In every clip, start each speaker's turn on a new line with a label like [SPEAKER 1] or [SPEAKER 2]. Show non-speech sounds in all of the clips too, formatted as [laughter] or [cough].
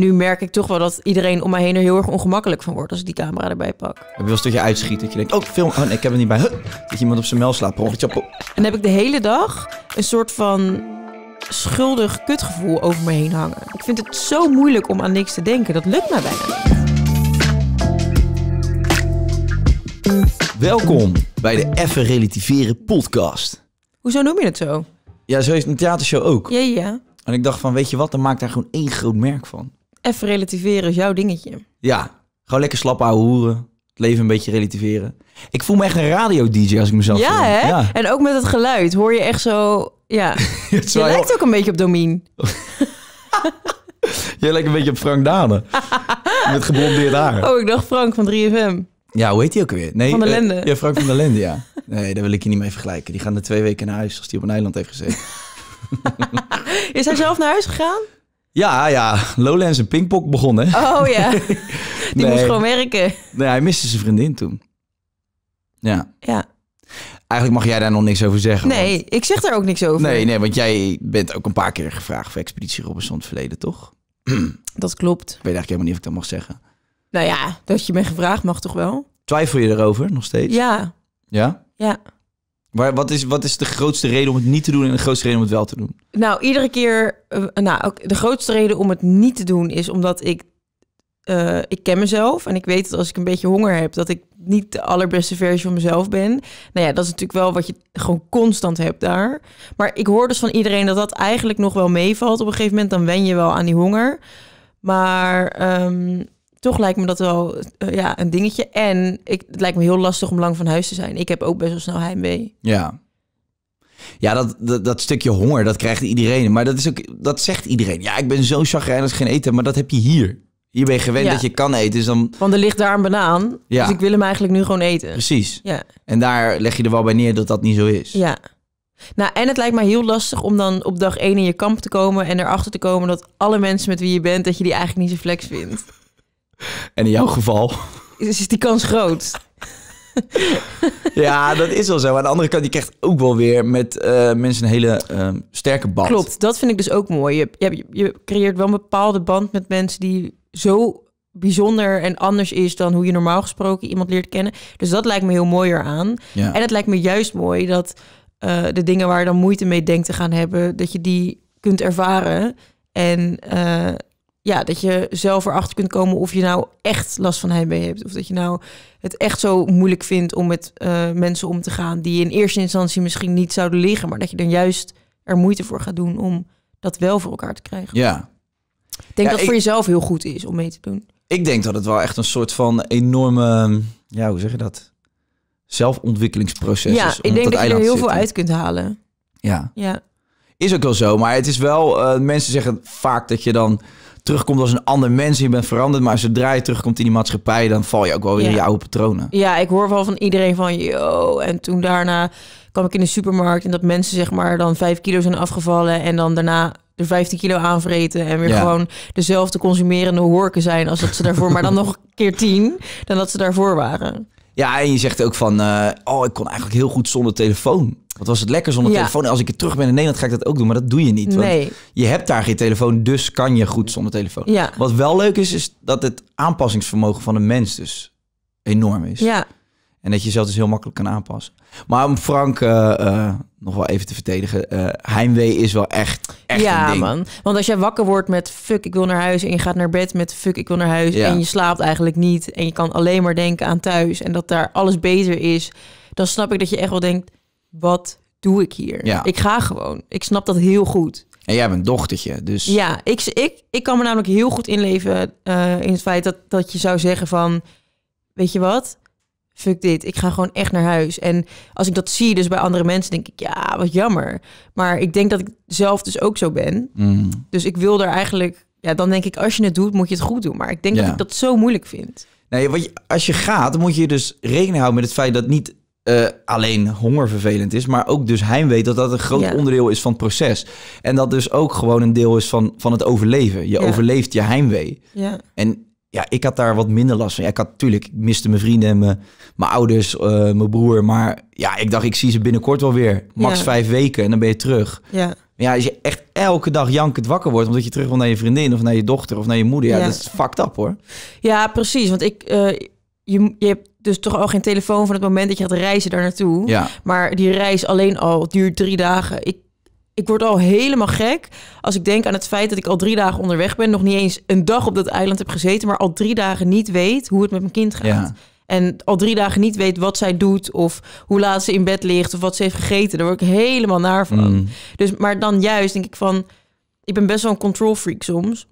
[SPEAKER 1] Nu merk ik toch wel dat iedereen om mij heen er heel erg ongemakkelijk van wordt als ik die camera erbij pak. Heb
[SPEAKER 2] je wel eens dat je uitschiet, dat je denkt, oh film, oh ik heb het niet bij. Huh, dat iemand op zijn mel slaapt. En
[SPEAKER 1] dan heb ik de hele dag een soort van schuldig kutgevoel over me heen hangen. Ik vind het zo moeilijk om aan niks te denken, dat lukt mij bijna niet.
[SPEAKER 2] Welkom bij de Even Relativeren podcast.
[SPEAKER 1] Hoezo noem je het zo?
[SPEAKER 2] Ja, zo is een theatershow ook. Ja, ja. En ik dacht van, weet je wat, dan maak daar gewoon één groot merk van.
[SPEAKER 1] Even relativeren jouw dingetje.
[SPEAKER 2] Ja, gewoon lekker slap ouwe hoeren. Het leven een beetje relativeren. Ik voel me echt een radio-dj als ik mezelf ja, Hè? Ja, en ook met het
[SPEAKER 1] geluid hoor je echt zo... Ja, [laughs] je lijkt ook een beetje op Domien. [laughs]
[SPEAKER 2] je lijkt een beetje op Frank Dane. [laughs] met geblondeerd haar. Oh,
[SPEAKER 1] ik dacht Frank van 3FM.
[SPEAKER 2] Ja, hoe heet hij ook weer? Nee, van der eh, Lende. ja, Frank van der Lende, ja. Nee, daar wil ik je niet mee vergelijken. Die gaan er twee weken naar huis als die op een eiland heeft gezeten.
[SPEAKER 1] Is hij zelf naar huis gegaan?
[SPEAKER 2] Ja, ja. Lowlands en Pinkpop begonnen. Oh ja. [laughs] Die moest gewoon werken. Nee, hij miste zijn vriendin toen. Ja. Ja. Eigenlijk mag jij daar nog niks over zeggen.
[SPEAKER 1] Nee, ik zeg daar ook niks over. Nee,
[SPEAKER 2] nee, want jij bent ook een paar keer gevraagd voor Expeditie Robinson het verleden, toch? [clears throat] Dat klopt. Ik weet eigenlijk helemaal niet of ik dat mag zeggen.
[SPEAKER 1] Nou ja, dat je me gevraagd mag toch wel?
[SPEAKER 2] Twijfel je erover nog steeds? Ja. Ja? Ja. Maar wat is, wat is de grootste reden om het niet te doen en de grootste reden om het wel te doen?
[SPEAKER 1] Nou, iedere keer. Eh, nou, de grootste reden om het niet te doen is omdat ik. Uh, ik ken mezelf en ik weet dat als ik een beetje honger heb, dat ik niet de allerbeste versie van mezelf ben. Nou ja, dat is natuurlijk wel wat je gewoon constant hebt daar. Maar ik hoor dus van iedereen dat dat eigenlijk nog wel meevalt. Op een gegeven moment dan wen je wel aan die honger. Maar ehm, toch lijkt me dat wel eh, ja, een dingetje. En ik, het lijkt me heel lastig om lang van huis te zijn. Ik heb ook best wel snel heimwee.
[SPEAKER 2] Ja. Ja, dat, dat, stukje honger, dat krijgt iedereen. Maar dat, is ook, dat zegt iedereen. Ja, ik ben zo chagrijnig als geen eten, maar dat heb je hier. Hier ben je gewend dat je kan eten. Dus dan... Want er ligt daar een banaan. Ja. Dus ik wil hem eigenlijk nu gewoon eten. Precies. Ja. En daar leg je er wel bij neer dat dat niet zo is.
[SPEAKER 1] Ja. Nou, en het lijkt mij heel lastig om dan op dag één in je kamp te komen en erachter te komen dat alle mensen met wie je bent, dat je die eigenlijk niet zo flex vindt.
[SPEAKER 2] [laughs] En in jouw geval...
[SPEAKER 1] Is die kans groot?
[SPEAKER 2] [laughs] ja, dat is wel zo. Aan de andere kant, je krijgt ook wel weer met eh, mensen een hele ehm, sterke band. Klopt,
[SPEAKER 1] dat vind ik dus ook mooi. Je, je, je creëert wel een bepaalde band met mensen die zo bijzonder en anders is dan hoe je normaal gesproken iemand leert kennen. Dus dat lijkt me heel mooier aan. En het lijkt me juist mooi dat eh, de dingen waar je dan moeite mee denkt te gaan hebben, dat je die kunt ervaren. En eh, ja, dat je zelf erachter kunt komen of je nou echt last van heimwee hebt. Of dat je nou het echt zo moeilijk vindt om met eh, mensen om te gaan die in eerste instantie misschien niet zouden liggen. Maar dat je dan juist er moeite voor gaat doen om dat wel voor elkaar te krijgen. Ja. Ik denk dat het voor jezelf heel goed is om mee te doen.
[SPEAKER 2] Ik denk dat het wel echt een soort van enorme, ja, hoe zeg je dat? Zelfontwikkelingsproces ja, is. ik denk dat, je er heel veel uit
[SPEAKER 1] kunt halen. Ja. ja.
[SPEAKER 2] Is ook wel zo, maar het is wel, eh, mensen zeggen vaak dat je dan terugkomt als een ander mens. Je bent veranderd. Maar zodra je terugkomt in die maatschappij, dan val je ook wel weer in je oude patronen.
[SPEAKER 1] Ja, ik hoor wel van iedereen van yo. En toen daarna kwam ik in de supermarkt en dat mensen zeg maar dan vijf kilo zijn afgevallen. En dan daarna de 15 kilo aanvreten en weer gewoon dezelfde consumerende horken zijn als dat ze daarvoor, maar dan [laughs] nog een keer 10 dan dat ze daarvoor waren.
[SPEAKER 2] Ja, en je zegt ook van, eh, oh, ik kon eigenlijk heel goed zonder telefoon. Wat was het lekker zonder telefoon? Als ik er terug ben in Nederland ga ik dat ook doen, maar dat doe je niet. Want je hebt daar geen telefoon, dus kan je goed zonder telefoon. Wat wel leuk is, is dat het aanpassingsvermogen van de mens dus enorm is. Ja. En dat je jezelf dus heel makkelijk kan aanpassen. Maar om Frank eh, eh, nog wel even te verdedigen. Eh, heimwee is wel echt, echt een ding. man.
[SPEAKER 1] Want als jij wakker wordt met fuck, ik wil naar huis. En je gaat naar bed met fuck, ik wil naar huis. En je slaapt eigenlijk niet. En je kan alleen maar denken aan thuis. En dat daar alles beter is. Dan snap ik dat je echt wel denkt wat doe ik hier? Ja. Ik ga gewoon. Ik snap dat heel goed.
[SPEAKER 2] En jij hebt een dochtertje, dus...
[SPEAKER 1] Ja, ik, ik, ik kan me namelijk heel goed inleven eh, in het feit dat, dat je zou zeggen van... Weet je wat? Fuck dit. Ik ga gewoon echt naar huis. En als ik dat zie dus bij andere mensen, denk ik... Ja, wat jammer. Maar ik denk dat ik zelf dus ook zo ben. Mm. Dus ik wil daar eigenlijk... Ja, dan denk ik, als je het doet, moet je het goed doen. Maar ik denk dat ik dat zo moeilijk vind.
[SPEAKER 2] Nee, wat je, als je gaat, moet je dus rekening houden met het feit dat niet eh, alleen hongervervelend is, maar ook dus heimwee dat dat een groot onderdeel is van het proces. En dat dus ook gewoon een deel is van, van het overleven. Je overleeft je heimwee. Ja. En ja, ik had daar wat minder last van. ik had natuurlijk, ik miste mijn vrienden en mijn, mijn ouders, eh, mijn broer. Maar ja, ik dacht, ik zie ze binnenkort wel weer. Max vijf weken en dan ben je terug. Ja. Ja, als je echt elke dag jankend wakker wordt omdat je terug wil naar je vriendin of naar je dochter of naar je moeder, ja, dat is fucked up hoor.
[SPEAKER 1] Ja, precies. Want ik, eh, je, je hebt dus toch al geen telefoon van het moment dat je gaat reizen daar naartoe. Maar die reis alleen al duurt drie dagen. Ik, ik word al helemaal gek als ik denk aan het feit dat ik al drie dagen onderweg ben. Nog niet eens een dag op dat eiland heb gezeten, maar al drie dagen niet weet hoe het met mijn kind gaat. En al drie dagen niet weet wat zij doet of hoe laat ze in bed ligt of wat ze heeft gegeten. Daar word ik helemaal naar van. Mm. Dus, maar dan juist denk ik van, ik ben best wel een control freak soms.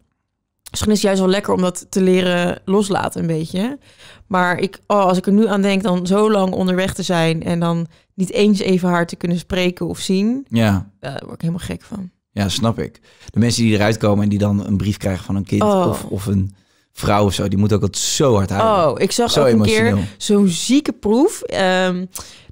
[SPEAKER 1] Misschien dus is het juist wel lekker om dat te leren loslaten een beetje. Maar ik, oh, als ik er nu aan denk, dan zo lang onderweg te zijn en dan niet eens even hard te kunnen spreken of zien. Ja. Daar word ik helemaal gek van.
[SPEAKER 2] Ja, snap ik. De mensen die eruit komen en die dan een brief krijgen van een kind oh. of, of een vrouw of zo, die moet ook het zo hard houden. Oh,
[SPEAKER 1] ik zag zo ook een keer zo'n zieke proef. Ehm,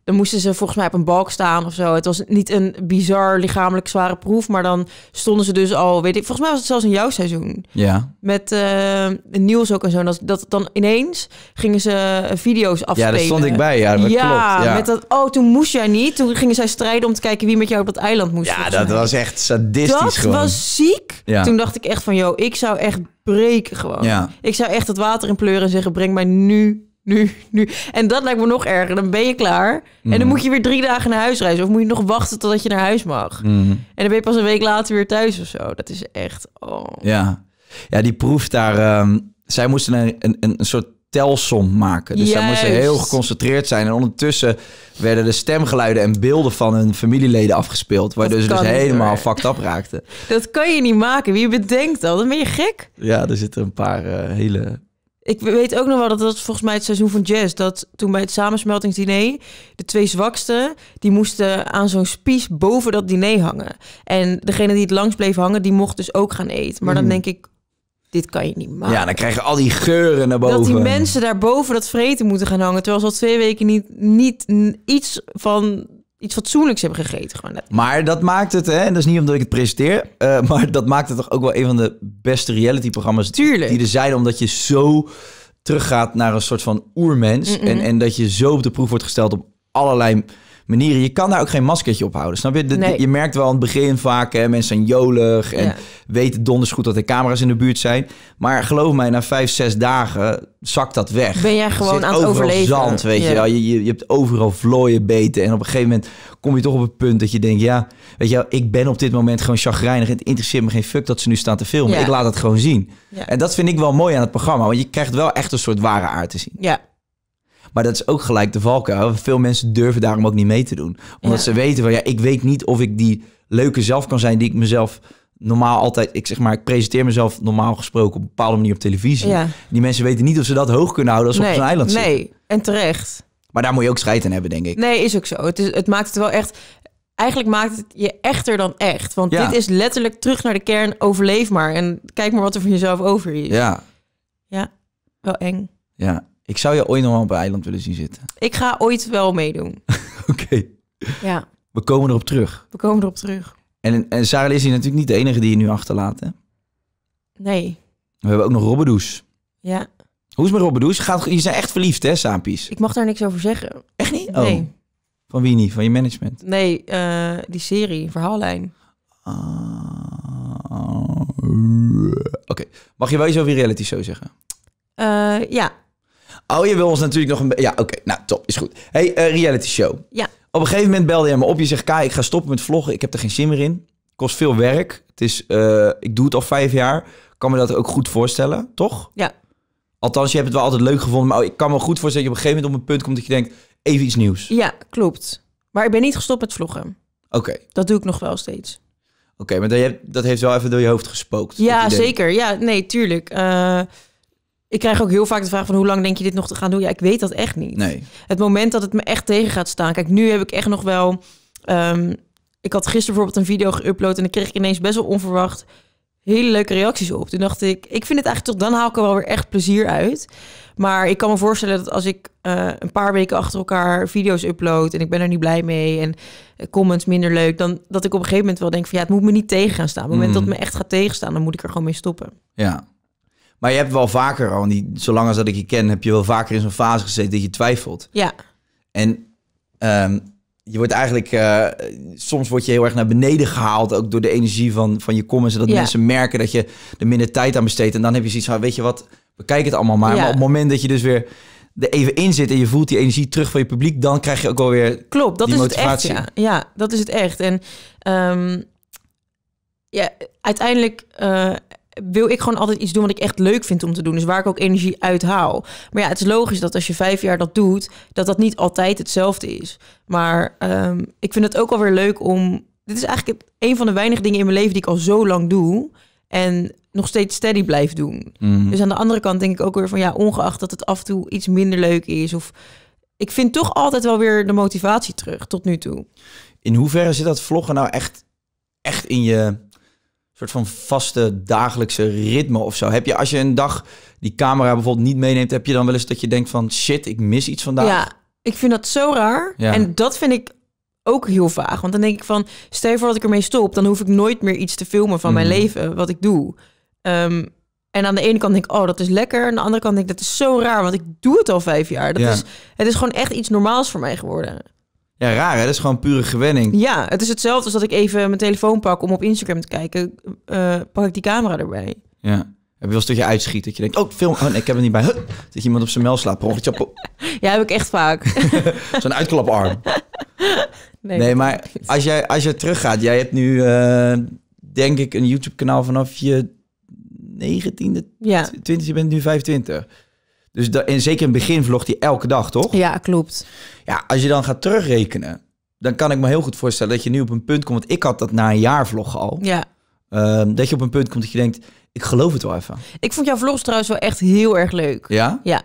[SPEAKER 1] dan moesten ze volgens mij op een balk staan of zo. Het was niet een bizar lichamelijk zware proef, maar dan stonden ze dus al, weet ik, volgens mij was het zelfs in jouw seizoen. Ja. Met uh, eh, nieuws ook en zo. dat, dat dan ineens gingen ze video's afspelen. Ja, daar stond ik bij. Ja, ja, klopt. Ja, met dat, oh, toen moest jij niet. Toen gingen zij strijden om te kijken wie met jou op dat eiland moest. Ja, dat
[SPEAKER 2] was echt sadistisch dat was
[SPEAKER 1] ziek. Ja. Toen dacht ik echt van, joh, ik zou echt breken gewoon. Ja. Ik zou echt het water in pleuren en zeggen, breng mij nu nu, nu. En dat lijkt me nog erger. Dan ben je klaar. En dan mhm. moet je weer drie dagen naar huis reizen. Of moet je nog wachten totdat je naar huis mag. Mhm. En dan ben je pas een week later weer thuis of zo. Dat is echt... Oh.
[SPEAKER 2] Ja. ja, die proef daar... Ehm, zij moesten een, een, een soort telsom maken. Dus Juist. zij moesten heel geconcentreerd zijn. En ondertussen werden de stemgeluiden en beelden van hun familieleden afgespeeld. Waardoor ze dus helemaal door. fucked up raakten.
[SPEAKER 1] Dat kan je niet maken. Wie bedenkt dat? Dan ben je gek.
[SPEAKER 2] Ja, er zitten een paar eh, hele
[SPEAKER 1] ik weet ook nog wel dat dat volgens mij het seizoen van jazz. Dat toen bij het samensmeltingsdiner de twee zwaksten, die moesten aan zo'n spies boven dat diner hangen. En degene die het langst bleef hangen, die mocht dus ook gaan eten. Maar dan mm. denk ik, dit kan je niet maken. Ja, dan
[SPEAKER 2] krijgen al die geuren naar boven. Dat die mensen
[SPEAKER 1] daarboven dat vreten moeten gaan hangen. Terwijl ze al twee weken niet, niet iets van iets fatsoenlijks hebben gegeten. Gewoon.
[SPEAKER 2] Maar dat maakt het, hè, en dat is niet omdat ik het presenteer, eh, [laughs] maar dat maakt het toch ook wel een van de beste reality-programma's die er zijn, omdat je zo teruggaat naar een soort van oermens. En, en dat je zo op de proef wordt gesteld op allerlei manieren. Je kan daar ook geen maskertje op houden. Snap je? Je merkt wel aan het begin vaak, hè, mensen zijn jolig en weten donders goed dat er camera's in de buurt zijn. Maar geloof mij, na vijf, zes dagen zakt dat weg. Ben jij gewoon aan het overleven. Zand, weet je, wel. Je, je, je hebt overal vlooien beten. En op een gegeven moment kom je toch op het punt dat je denkt, ja, weet je wel, ik ben op dit moment gewoon chagrijnig. Het interesseert me geen fuck dat ze nu staan te filmen. Ik laat het gewoon zien. En dat vind ik wel mooi aan het programma, want je krijgt wel echt een soort ware aard te zien. Ja, maar dat is ook gelijk de valkuil. Veel mensen durven daarom ook niet mee te doen. Omdat ze weten van ja, ik weet niet of ik die leuke zelf kan zijn die ik mezelf normaal altijd, ik zeg maar, ik presenteer mezelf normaal gesproken op een bepaalde manier op televisie. Die mensen weten niet of ze dat hoog kunnen houden als ze op zo'n eiland zijn. Nee,
[SPEAKER 1] en terecht.
[SPEAKER 2] Maar daar moet je ook strijd in hebben, denk ik.
[SPEAKER 1] Nee, is ook zo. Het, het maakt het wel echt. Eigenlijk maakt het je echter dan echt. Want dit is letterlijk terug naar de kern. Overleef maar. En kijk maar wat er van jezelf over is. Ja. Ja, wel eng.
[SPEAKER 2] Ja. Ik zou je ooit nog wel op een eiland willen zien zitten.
[SPEAKER 1] Ik ga ooit wel meedoen. [laughs] Oké. Ja.
[SPEAKER 2] We komen erop terug.
[SPEAKER 1] We komen erop terug.
[SPEAKER 2] En, en Sarah is hier natuurlijk niet de enige die je nu achterlaat, hè? Nee. We hebben ook nog Robbedoes. Ja. Hoe is mijn met Robbedoes? Gaat, je zijn echt verliefd, hè, Saampies? Ik
[SPEAKER 1] mag daar niks over zeggen. Echt niet? Oh. Nee.
[SPEAKER 2] Van wie niet? Van je management?
[SPEAKER 1] Nee, eh, die serie, verhaallijn.
[SPEAKER 2] Ah. Oké. Mag je wel eens over reality show zeggen? Eh, ja. Oh, je wil ons natuurlijk nog een... Ja, oké. Nou, top. Is goed. hey, eh, reality show. Ja. Op een gegeven moment belde jij me op. Je zegt, Kai, ik ga stoppen met vloggen. Ik heb er geen zin meer in. Kost veel werk. Het is, eh, ik doe het al vijf jaar. Kan me dat ook goed voorstellen, toch? Ja. Althans, je hebt het wel altijd leuk gevonden. Maar ik kan me goed voorstellen dat je op een gegeven moment op een punt komt dat je denkt, even iets nieuws.
[SPEAKER 1] Ja, klopt. Maar ik ben niet gestopt met vloggen. Oké. Dat doe ik nog wel steeds.
[SPEAKER 2] Oké, maar dat, dat heeft wel even door je hoofd gespookt. Ja, zeker.
[SPEAKER 1] Ja, nee, tuurlijk. Eh, ik krijg ook heel vaak de vraag van hoe lang denk je dit nog te gaan doen? Ja, ik weet dat echt niet. Nee. Het moment dat het me echt tegen gaat staan. Kijk, nu heb ik echt nog wel. Ehm, ik had gisteren bijvoorbeeld een video geüpload en dan kreeg ik ineens best wel onverwacht hele leuke reacties op. Toen dacht ik, ik vind het eigenlijk toch, dan haal ik er wel weer echt plezier uit. Maar ik kan me voorstellen dat als ik eh, een paar weken achter elkaar video's upload en ik ben er niet blij mee en eh, comments minder leuk, dan dat ik op een gegeven moment wel denk van ja, het moet me niet tegen gaan staan. Op het moment dat mm. het me echt gaat tegenstaan, dan moet ik er gewoon mee stoppen.
[SPEAKER 2] Ja, maar je hebt wel vaker al, die, zolang als dat ik je ken, heb je wel vaker in zo'n fase gezeten dat je twijfelt. Ja. En ehm, je wordt eigenlijk, eh, soms word je heel erg naar beneden gehaald, ook door de energie van, van je comments. En dat mensen merken dat je er minder tijd aan besteedt. En dan heb je zoiets van, weet je wat, We kijken het allemaal maar. Ja. Maar op het moment dat je dus weer er even in zit en je voelt die energie terug van je publiek, dan krijg je ook wel weer Klopt, dat is motivatie. het echt.
[SPEAKER 1] Ja. ja. dat is het echt. En um, ja, uiteindelijk eh, wil ik gewoon altijd iets doen wat ik echt leuk vind om te doen. Dus waar ik ook energie uit haal. Maar ja, het is logisch dat als je vijf jaar dat doet, dat dat niet altijd hetzelfde is. Maar ehm, ik vind het ook alweer leuk om. Dit is eigenlijk een van de weinige dingen in mijn leven die ik al zo lang doe. En nog steeds steady blijf doen. Mhm. Dus aan de andere kant denk ik ook weer van ja, ongeacht dat het af en toe iets minder leuk is. Of ik vind toch
[SPEAKER 2] altijd wel weer de motivatie terug tot nu toe. In hoeverre zit dat vloggen nou echt, echt in je soort van vaste dagelijkse ritme of zo? Heb je als je een dag die camera bijvoorbeeld niet meeneemt, heb je dan wel eens dat je denkt van shit, ik mis iets vandaag? Ja,
[SPEAKER 1] ik vind dat zo raar. Ja. En dat vind ik ook heel vaag. Want dan denk ik van, stel voor dat ik ermee stop, dan hoef ik nooit meer iets te filmen van mijn mm. leven, wat ik doe. Um, en aan de ene kant denk ik, oh, dat is lekker. En aan de andere kant denk ik, dat is zo raar, want ik doe het al vijf jaar. Dat ja. is, het is gewoon echt iets normaals voor mij geworden.
[SPEAKER 2] Ja, raar hè? Dat is gewoon pure gewenning.
[SPEAKER 1] Ja, het is hetzelfde als dat ik even mijn telefoon pak om op Instagram te kijken. Eh, pak ik die camera erbij.
[SPEAKER 2] Ja. Heb je wel eens dat je uitschiet? Dat je denkt, oh, film. Oh, nee, ik heb het niet bij. Dat iemand op zijn mel slaat. [laughs]
[SPEAKER 1] ja, heb ik echt vaak. [laughs]
[SPEAKER 2] Zo'n uitklaparm. [laughs] Nee, nee maar als jij, als jij teruggaat. Jij hebt nu, eh, denk ik, een YouTube-kanaal vanaf je negentiende, ja. 20, Je bent nu 25. Dus dat, zeker in het begin vlog hij elke dag, toch? Ja, klopt. Ja, als je dan gaat terugrekenen, dan kan ik me heel goed voorstellen dat je nu op een punt komt. Want ik had dat na een jaar vlog al. Ja. Ehm, dat je op een punt komt dat je denkt, ik geloof het wel even.
[SPEAKER 1] Ik vond jouw vlogs trouwens wel echt heel erg leuk.
[SPEAKER 2] Ja? Ja,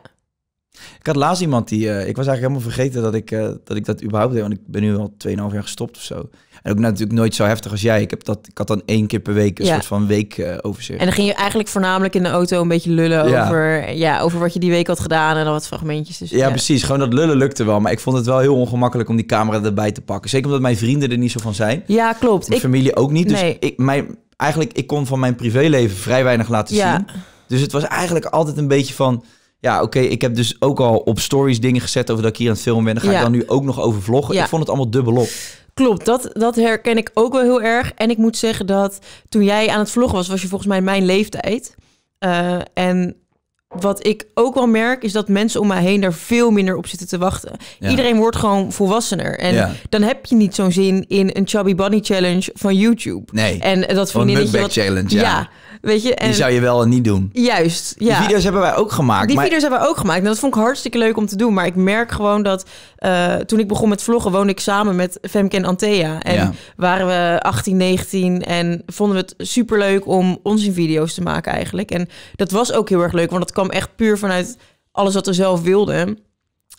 [SPEAKER 2] ik had laatst iemand die... Eh, ik was eigenlijk helemaal vergeten dat ik, eh, dat ik dat überhaupt deed. Want ik ben nu al 2,5 jaar gestopt of zo. En ook natuurlijk nooit zo heftig als jij. Ik, heb dat, ik had dan één keer per week een soort van week eh, overzicht en dan ging
[SPEAKER 1] je eigenlijk voornamelijk in de auto een beetje lullen Over, ja, over wat je die week had gedaan. En dan wat fragmentjes. Dus, ja, precies.
[SPEAKER 2] Gewoon dat lullen lukte wel. Maar ik vond het wel heel ongemakkelijk om die camera erbij te pakken. Zeker omdat mijn vrienden er niet zo van zijn. Ja, klopt. Mijn ik, familie ook niet. Dus ik, mijn, eigenlijk, ik kon van mijn privéleven vrij weinig laten zien. Dus het was eigenlijk altijd een beetje van ja, oké, ik heb dus ook al op stories dingen gezet over dat ik hier aan het filmen ben. ga ik dan nu ook nog over vloggen. Ik vond het allemaal dubbelop.
[SPEAKER 1] Klopt, dat, dat herken ik ook wel heel erg. En ik moet zeggen dat toen jij aan het vloggen was, was je volgens mij mijn leeftijd. Eh, en wat ik ook wel merk, is dat mensen om mij heen daar veel minder op zitten te wachten. Iedereen wordt gewoon volwassener. En dan heb je niet zo'n zin in een Chubby Bunny Challenge van YouTube. Nee. En dat ik Een challenge, ja. Weet je, en die zou
[SPEAKER 2] je wel en niet doen.
[SPEAKER 1] Juist, ja. Die video's
[SPEAKER 2] hebben wij ook gemaakt. Die video's
[SPEAKER 1] hebben we ook gemaakt. dat vond ik hartstikke leuk om te doen. Maar ik merk gewoon dat eh, toen ik begon met vloggen, woonde ik samen met Femke en Antea. En waren we 18, 19 en vonden we het superleuk om onze video's te maken eigenlijk. En dat was ook heel erg leuk, want dat kwam echt puur vanuit alles wat we zelf wilden.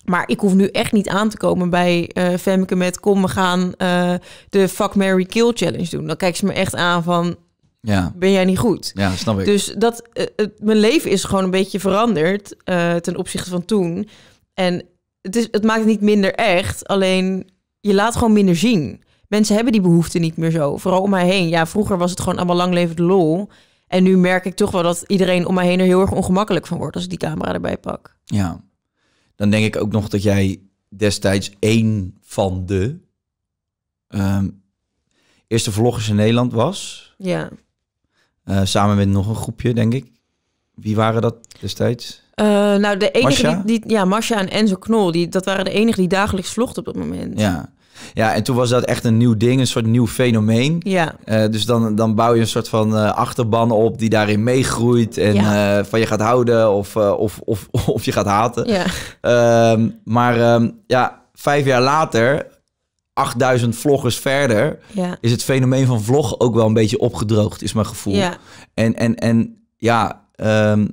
[SPEAKER 1] Maar ik hoef nu echt niet aan te komen bij uh, Femke met... kom, we gaan eh, de Fuck, Mary Kill challenge doen. Dan kijkt ze me echt aan van ja. ben jij niet goed. Ja, snap ik. Dus dat, eh, mijn leven is gewoon een beetje veranderd eh, ten opzichte van toen. En het, is, het maakt het niet minder echt, alleen je laat gewoon minder zien. Mensen hebben die behoefte niet meer zo, vooral om mij heen. Ja, vroeger was het gewoon allemaal lang levend lol. En nu merk ik toch wel dat iedereen om mij heen er heel erg ongemakkelijk van wordt als ik die camera erbij pak.
[SPEAKER 2] Ja, dan denk ik ook nog dat jij destijds één van de ehm, eerste vloggers in Nederland was. Ja. Eh, samen met nog een groepje, denk ik. Wie waren dat destijds? Eh, nou, de enige
[SPEAKER 1] Die, die, Ja, Masha en Enzo Knol. Die, dat waren de enigen die dagelijks vlochten op dat moment.
[SPEAKER 2] Ja. Ja, en toen was dat echt een nieuw ding, een soort nieuw fenomeen. Ja. Eh, dus dan, dan bouw je een soort van achterban op die daarin meegroeit en van je gaat houden of, of, of, [laughs] of je gaat haten. Ja. Ehm, maar ehm, ja, vijf jaar later 8000 vloggers verder, is het fenomeen van vlog ook wel een beetje opgedroogd, is mijn gevoel. Ja. En, en, en ja, ehm,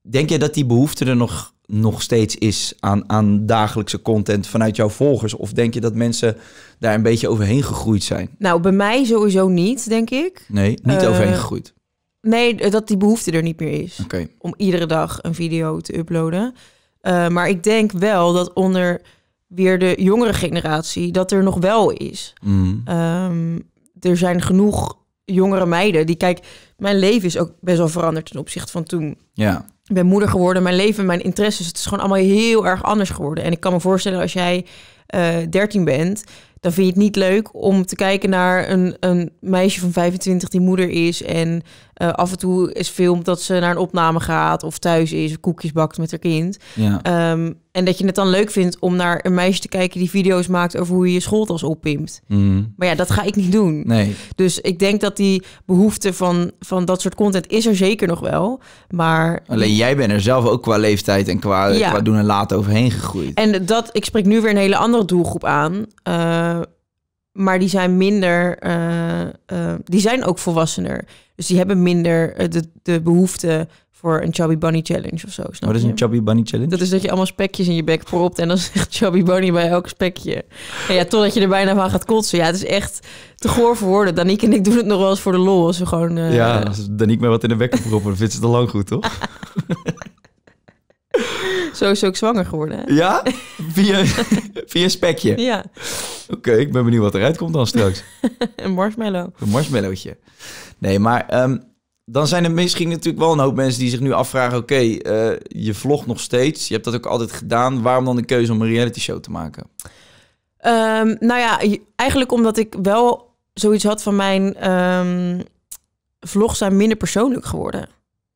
[SPEAKER 2] denk je dat die behoefte er nog, nog steeds is aan, aan dagelijkse content vanuit jouw volgers? Of denk je dat mensen daar een beetje overheen gegroeid zijn?
[SPEAKER 1] Nou, bij mij sowieso niet, denk ik. Nee, niet eh, overheen gegroeid. Nee, dat die behoefte er niet meer is. Om iedere dag een video te uploaden. Eh, maar ik denk wel dat onder weer de jongere generatie, dat er nog wel is. Mm. Ehm, er zijn genoeg jongere meiden die, kijk, mijn leven is ook best wel veranderd ten opzichte van toen. Ja. Ik ben moeder geworden, mijn leven, mijn interesses, het is gewoon allemaal heel erg anders geworden. En ik kan me voorstellen als jij uh, eh, 13 bent, dan vind je het niet leuk om te kijken naar een, een meisje van 25 die moeder is en eh, af en toe is filmt dat ze naar een opname gaat of thuis is of koekjes bakt met haar kind. Ja. Ehm, en dat je het dan leuk vindt om naar een meisje te kijken die video's maakt over hoe je je schooltas oppimpt. Mhm. Maar ja, dat ga ik niet doen. Nee. Dus ik denk dat die behoefte van, van dat soort content is er zeker nog wel. Maar.
[SPEAKER 2] Alleen jij bent er zelf ook qua leeftijd en qua, ja. qua doen en laat overheen gegroeid.
[SPEAKER 1] En dat, ik spreek nu weer een hele andere doelgroep aan. Eh, maar die zijn minder. Eh, eh, die zijn ook volwassener. Dus die hebben minder de, de behoefte voor een Chubby Bunny Challenge of zo. Snap Wat is een
[SPEAKER 2] Chubby Bunny Challenge? Dat
[SPEAKER 1] is dat je allemaal spekjes in je bek propt en dan [laughs] zegt Chubby Bunny bij elk spekje. En ja, totdat je er bijna van gaat kotsen. Ja, het is echt te goor voor woorden. Daniek en ik doen het nog wel eens voor de lol. Als we gewoon, eh, Ja, als
[SPEAKER 2] Daniek mij wat in de bek proppen, dan vindt ze het al lang goed, toch?
[SPEAKER 1] [laughs] zo is ze ook zwanger geworden. Hè? Ja?
[SPEAKER 2] Via, via een spekje? Ja. Oké, ik ben benieuwd wat eruit komt dan straks.
[SPEAKER 1] [laughs] een marshmallow.
[SPEAKER 2] Een marshmallowtje. Nee, maar ehm, dan zijn er misschien natuurlijk wel een hoop mensen die zich nu afvragen: oké, eh, je vlogt nog steeds, je hebt dat ook altijd gedaan. Waarom dan de keuze om een reality show te maken?
[SPEAKER 1] Ehm, nou ja, eigenlijk omdat ik wel zoiets had van mijn ehm, vlog zijn minder persoonlijk geworden.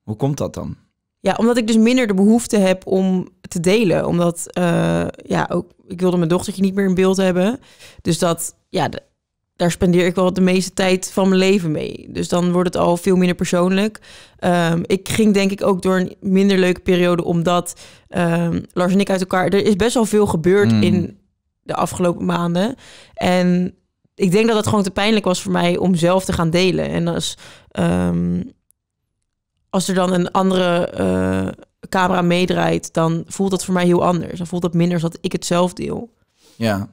[SPEAKER 2] Hoe komt dat dan?
[SPEAKER 1] Ja, omdat ik dus minder de behoefte heb om te delen. Omdat, uh, ja, ook ik wilde mijn dochtertje niet meer in beeld hebben. Dus dat, ja, daar spendeer ik wel de meeste tijd van mijn leven mee. Dus dan wordt het al veel minder persoonlijk. Ehm, ik ging denk ik ook door een minder leuke periode, omdat um, Lars en ik uit elkaar. Er is best wel veel gebeurd hmm. in de afgelopen maanden. En ik denk dat het gewoon te pijnlijk was voor mij om zelf te gaan delen. En als, ehm, als er dan een andere eh, camera meedraait, dan voelt dat voor mij heel anders. Dan voelt dat minder als dat ik het zelf deel. Ja.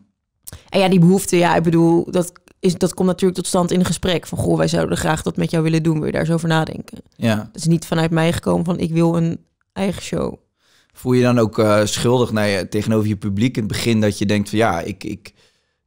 [SPEAKER 1] En ja, die behoefte, ja, ik bedoel, dat is, dat komt natuurlijk tot stand in een gesprek. Van, goh, wij zouden graag dat met jou willen doen. Wil je daar zo over nadenken? Ja. Het is niet vanuit mij gekomen van, ik wil een eigen show.
[SPEAKER 2] Voel je dan ook eh, schuldig naar je, tegenover je publiek in het begin? Dat je denkt van, ja, ik, ik, ik,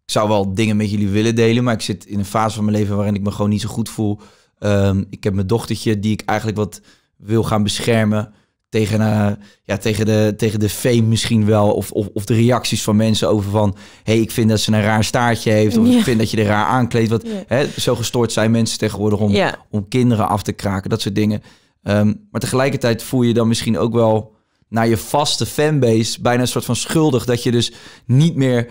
[SPEAKER 2] zou wel dingen met jullie willen delen. Maar ik zit in een fase van mijn leven waarin ik me gewoon niet zo goed voel. Ehm, ik heb mijn dochtertje die ik eigenlijk wat wil gaan beschermen tegen, eh, ja, tegen, de, tegen de fame misschien wel. Of, of, of de reacties van mensen over van... hé, hey, ik vind dat ze een raar staartje heeft. Of ik vind dat je er raar aankleedt. Wat, zo gestoord zijn mensen tegenwoordig om, ja. om kinderen af te kraken. Dat soort dingen. Ehm, maar tegelijkertijd voel je dan misschien ook wel... naar je vaste fanbase bijna een soort van schuldig... dat je dus niet meer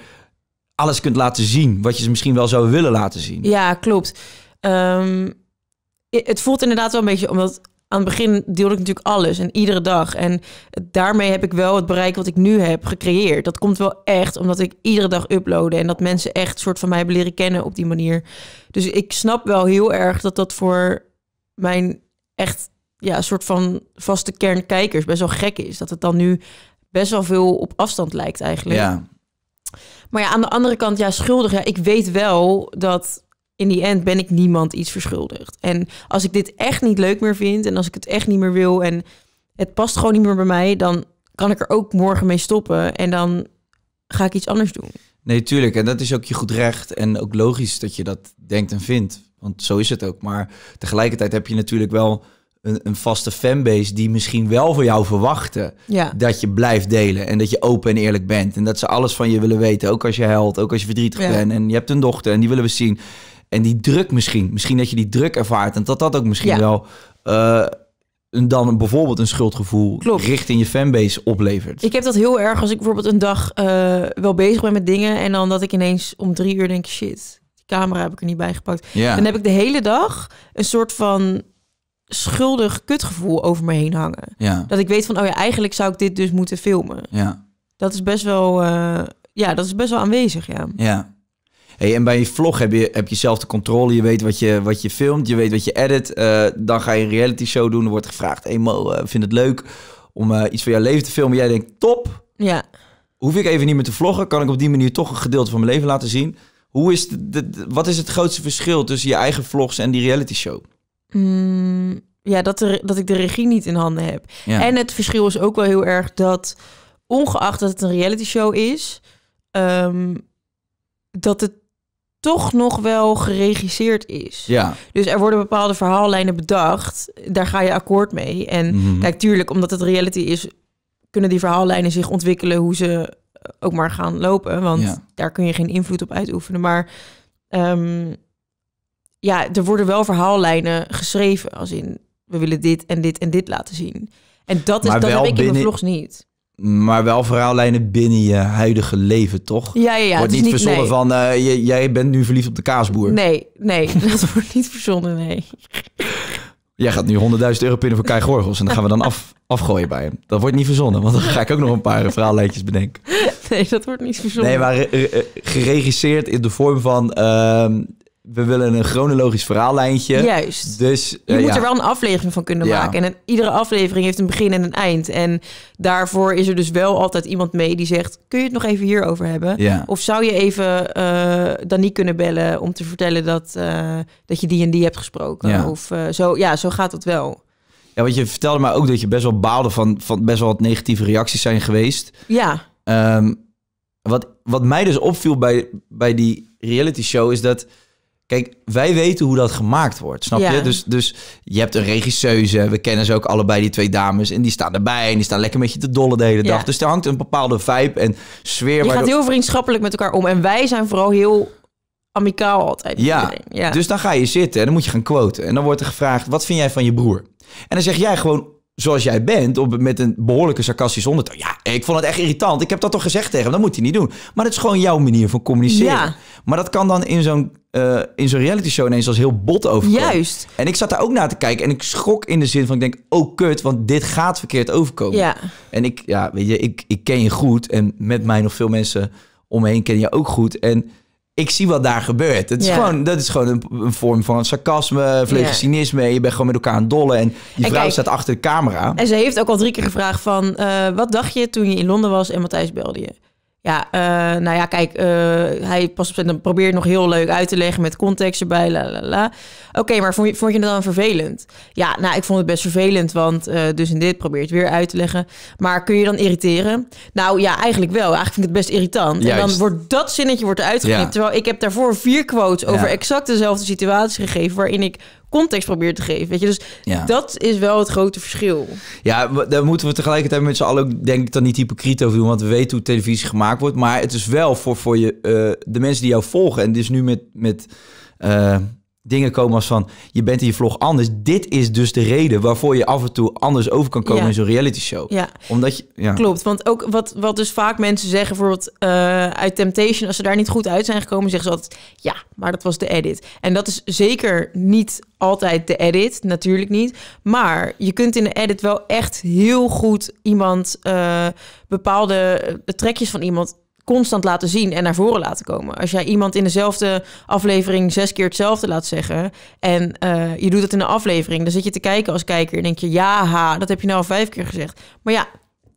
[SPEAKER 2] alles kunt laten zien... wat je ze misschien wel zou willen laten zien.
[SPEAKER 1] Ja, klopt. Ehm, het voelt inderdaad wel een beetje... omdat aan het begin deelde ik natuurlijk alles en iedere dag. En daarmee heb ik wel het bereik wat ik nu heb gecreëerd. Dat komt wel echt omdat ik iedere dag upload en dat mensen echt soort van mij hebben leren kennen op die manier. Dus ik snap wel heel erg dat dat voor mijn echt ja, soort van vaste kern kijkers best wel gek is. Dat het dan nu best wel veel op afstand lijkt eigenlijk. Ja. Maar ja, aan de andere kant, ja, schuldig. Ja, ik weet wel dat in die end ben ik niemand iets verschuldigd. En als ik dit echt niet leuk meer vind en als ik het echt niet meer wil en het past gewoon niet meer bij mij, dan kan ik er ook morgen mee stoppen en dan ga ik iets anders doen.
[SPEAKER 2] Nee, tuurlijk. En dat is ook je goed recht en ook logisch dat je dat denkt en vindt. Want zo is het ook. Maar tegelijkertijd heb je natuurlijk wel een, een vaste fanbase die misschien wel van jou verwachten dat je blijft delen en dat je open en eerlijk bent. En dat ze alles van je willen weten, ook als je huilt, ook als je verdrietig bent. En je hebt een dochter en die willen we zien. En die druk misschien, misschien dat je die druk ervaart en dat dat ook misschien wel uh, dan bijvoorbeeld een schuldgevoel richting je fanbase oplevert.
[SPEAKER 1] Ik heb dat heel erg als ik bijvoorbeeld een dag eh, wel bezig ben met dingen en dan dat ik ineens om drie uur denk, shit, die camera heb ik er niet bij gepakt. Ja. Dan heb ik de hele dag een soort van schuldig kutgevoel over me heen hangen. Ja. Dat ik weet van, oh ja, eigenlijk zou ik dit dus moeten filmen. Ja. Dat is best wel, eh, ja, dat is best wel aanwezig, ja.
[SPEAKER 2] Ja, en bij je vlog heb je, heb je zelf de controle. Je weet wat je, wat je filmt, je weet wat je edit. Eh, dan ga je een reality show doen. Er wordt gevraagd: Hey eh, vind het leuk om eh, iets van jouw leven te filmen? Jij denkt: Top. Ja. Hoef ik even niet meer te vloggen? Kan ik op die manier toch een gedeelte van mijn leven laten zien? Hoe is de, wat is het grootste verschil tussen je eigen vlogs en die reality show?
[SPEAKER 1] Mm, ja, dat, er, dat ik de regie niet in handen heb. En het verschil is ook wel heel erg dat, ongeacht dat het een reality show is, ehm, dat het toch nog wel geregisseerd is. Ja. Dus er worden bepaalde verhaallijnen bedacht. Daar ga je akkoord mee. En mhm. kijk, tuurlijk, omdat het reality is, kunnen die verhaallijnen zich ontwikkelen hoe ze eh, ook maar gaan lopen. Want daar kun je geen invloed op uitoefenen. Maar ehm, ja, er worden wel verhaallijnen geschreven. Als in, we willen dit en dit en dit laten zien. En dat, is, dan dat heb ik in mijn vlogs niet
[SPEAKER 2] maar wel verhaallijnen binnen je huidige leven, toch? Ja,
[SPEAKER 1] ja, ja. Wordt niet, verzonnen van,
[SPEAKER 2] eh, jij, bent nu verliefd op de kaasboer.
[SPEAKER 1] Nee, nee, [laughs] dat wordt niet verzonnen, nee.
[SPEAKER 2] Jij gaat nu 100.000 euro pinnen voor Kai Gorgels en dan gaan we dan af, afgooien bij hem. Dat wordt niet verzonnen, want dan ga ik ook nog een paar verhaallijntjes bedenken.
[SPEAKER 1] Nee, dat wordt niet verzonnen. Nee,
[SPEAKER 2] maar eh, eh, geregisseerd in de vorm van... Ehm, we willen een chronologisch verhaallijntje. Juist. Dus, je eh, moet er wel
[SPEAKER 1] een aflevering van kunnen maken. En iedere aflevering heeft een begin en een eind. En daarvoor is er dus wel altijd iemand mee die zegt... kun je het nog even hierover hebben? Of zou je even uh, eh, dan kunnen bellen om te vertellen dat, eh, dat je die en die hebt gesproken? Of, zo, ja, zo gaat dat wel.
[SPEAKER 2] Ja, want je vertelde mij ook dat je best wel baalde van, van best wel wat negatieve reacties zijn geweest. Ja. Ehm, wat, wat mij dus opviel bij, bij die reality show is dat Kijk, wij weten hoe dat gemaakt wordt, snap je? Dus, dus je hebt een regisseuse, we kennen ze ook allebei, die twee dames. En die staan erbij en die staan lekker met je te dollen de hele dag. Dus er hangt een bepaalde vibe en sfeer. Je gaat heel
[SPEAKER 1] vriendschappelijk met elkaar om. En wij zijn vooral heel amicaal altijd. Ja.
[SPEAKER 2] ja. dus dan ga je zitten en dan moet je gaan quoten. En dan wordt er gevraagd, wat vind jij van je broer? En dan zeg jij gewoon zoals jij bent, op, met een behoorlijke sarcastische ondertoon. Ja, ik vond het echt irritant. Ik heb dat toch gezegd tegen hem, dat moet hij niet doen. Maar dat is gewoon jouw manier van communiceren. Maar dat kan dan in zo'n uh, in zo'n reality show ineens als heel bot overkomen. Juist. En ik zat daar ook naar te kijken en ik schrok in de zin van ik denk, oh kut, want dit gaat verkeerd overkomen. Ja. En ik, ja, weet je, ik, ik ken je goed en met mij nog veel mensen om me heen ken je ook goed. En ik zie wat daar gebeurt. Het is gewoon, dat is gewoon een, vorm van sarcasme, vleugel cynisme. Je bent gewoon met elkaar aan dollen. En die vrouw staat achter de camera. En
[SPEAKER 1] ze heeft ook al drie keer gevraagd van... Eh, wat dacht je toen je in Londen was en Matthijs belde je? Ja, eh, nou ja, kijk, eh, hij pas, probeert nog heel leuk uit te leggen met context erbij, la la la. Oké, maar vond je, vond je het dan vervelend? Ja, nou, ik vond het best vervelend, want eh, dus in dit probeert weer uit te leggen. Maar kun je dan irriteren? Nou ja, eigenlijk wel. Eigenlijk vind ik het best irritant. En dan wordt dat zinnetje wordt uitgeknipt. Terwijl ik heb daarvoor vier quotes over exact dezelfde situatie gegeven... waarin ik context probeert te geven. Weet je? Dus dat is wel het grote verschil.
[SPEAKER 2] Ja, daar moeten we tegelijkertijd met z'n allen ook, denk ik, dan niet hypocriet over doen. Want we weten hoe televisie gemaakt wordt. Maar het is wel voor, voor je, eh, de mensen die jou volgen. En dus nu met, met eh, dingen komen als van je bent in je vlog anders. Dit is dus de reden waarvoor je af en toe anders over kan komen in zo'n reality show. Ja. Omdat je, ja. Klopt,
[SPEAKER 1] want ook wat, wat dus vaak mensen zeggen, bijvoorbeeld eh, uit Temptation, als ze daar niet goed uit zijn gekomen, zeggen ze altijd ja, maar dat was de edit. En dat is zeker niet altijd de edit, natuurlijk niet. Maar je kunt in de edit wel echt heel goed iemand uh, bepaalde eh, trekjes van iemand constant laten zien en naar voren laten komen. Als jij iemand in dezelfde aflevering zes keer hetzelfde laat zeggen en eh, je doet dat in de aflevering, dan zit je te kijken als kijker en denk je, ja, ha, dat heb je nou al vijf keer gezegd. Maar ja,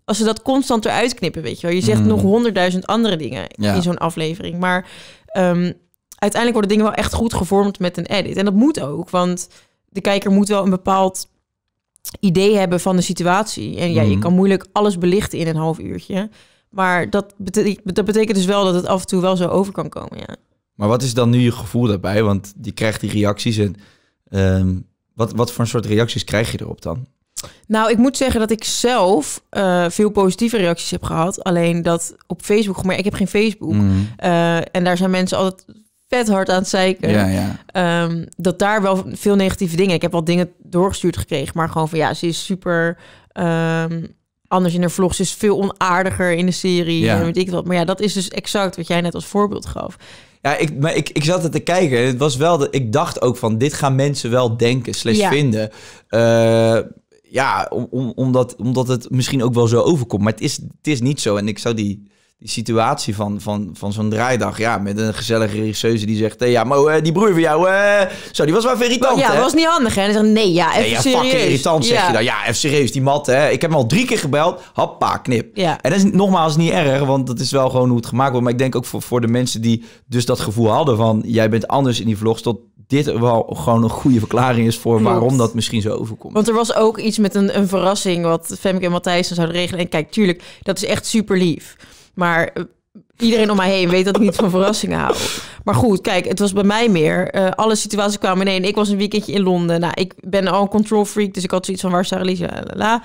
[SPEAKER 1] als ze dat constant eruit knippen, weet je wel, je zegt hmm. nog honderdduizend andere dingen in zo'n aflevering. Maar ehm, uiteindelijk worden dingen wel echt goed gevormd met een edit. En dat moet ook, want de kijker moet wel een bepaald idee hebben van de situatie. En ja, je hmm. kan moeilijk alles belichten in een half uurtje. Maar dat, betekent, dat betekent dus wel dat het af en toe wel zo over kan komen, ja.
[SPEAKER 2] Maar wat is dan nu je gevoel daarbij? Want je krijgt die reacties en... Ehm, wat, wat voor soort reacties krijg je erop dan?
[SPEAKER 1] Nou, ik moet zeggen dat ik zelf eh, veel positieve reacties heb gehad. Alleen dat op Facebook, maar ik heb geen Facebook. Mhm. Eh, en daar zijn mensen altijd vet hard aan het zeiken. Ehm, dat daar wel veel negatieve dingen. Ik heb wel dingen doorgestuurd gekregen, maar gewoon van ja, ze is super. Ehm, anders in haar vlogs is veel onaardiger in de serie. Ja. En weet ik wat. Maar ja, dat is dus exact wat jij net als voorbeeld gaf.
[SPEAKER 2] Ja, ik, maar ik, ik zat er te kijken. Het was wel dat ik dacht ook van dit gaan mensen wel denken, slechts vinden. Eh, ja, om, om, omdat, omdat het misschien ook wel zo overkomt. Maar het is, het is niet zo. En ik zou die die situatie van, van, van zo'n draaidag. Ja, met een gezellige regisseuse die zegt... Hey, ja, maar eh, die broer van jou, uh, zo, die was wel even irritant, maar Ja, dat was niet
[SPEAKER 1] handig, hè? En dan zegt nee, ja, even nee, ja, serieus. fucking irritant, zeg ja. je dan. Ja,
[SPEAKER 2] even serieus, die mat, hè. Ik heb hem al drie keer gebeld. Hoppa, knip. Ja. En dat is nogmaals niet erg, want dat is wel gewoon hoe het gemaakt wordt. Maar ik denk ook voor, voor de mensen die dus dat gevoel hadden van... jij bent anders in die vlogs, tot dit wel gewoon een goede verklaring is voor waarom dat misschien zo overkomt.
[SPEAKER 1] Want er was ook iets met een, een verrassing wat Femke en Matthijs zouden regelen. En kijk, tuurlijk, dat is echt super lief. Maar eh, iedereen om mij heen weet dat ik niet van verrassingen hou. Maar goed, kijk, het was bij mij meer. Eh, alle situaties kwamen ineen. Ik was een weekendje in Londen. Nou, ik ben al een control freak, dus ik had zoiets van waar Sarah Lisa? La.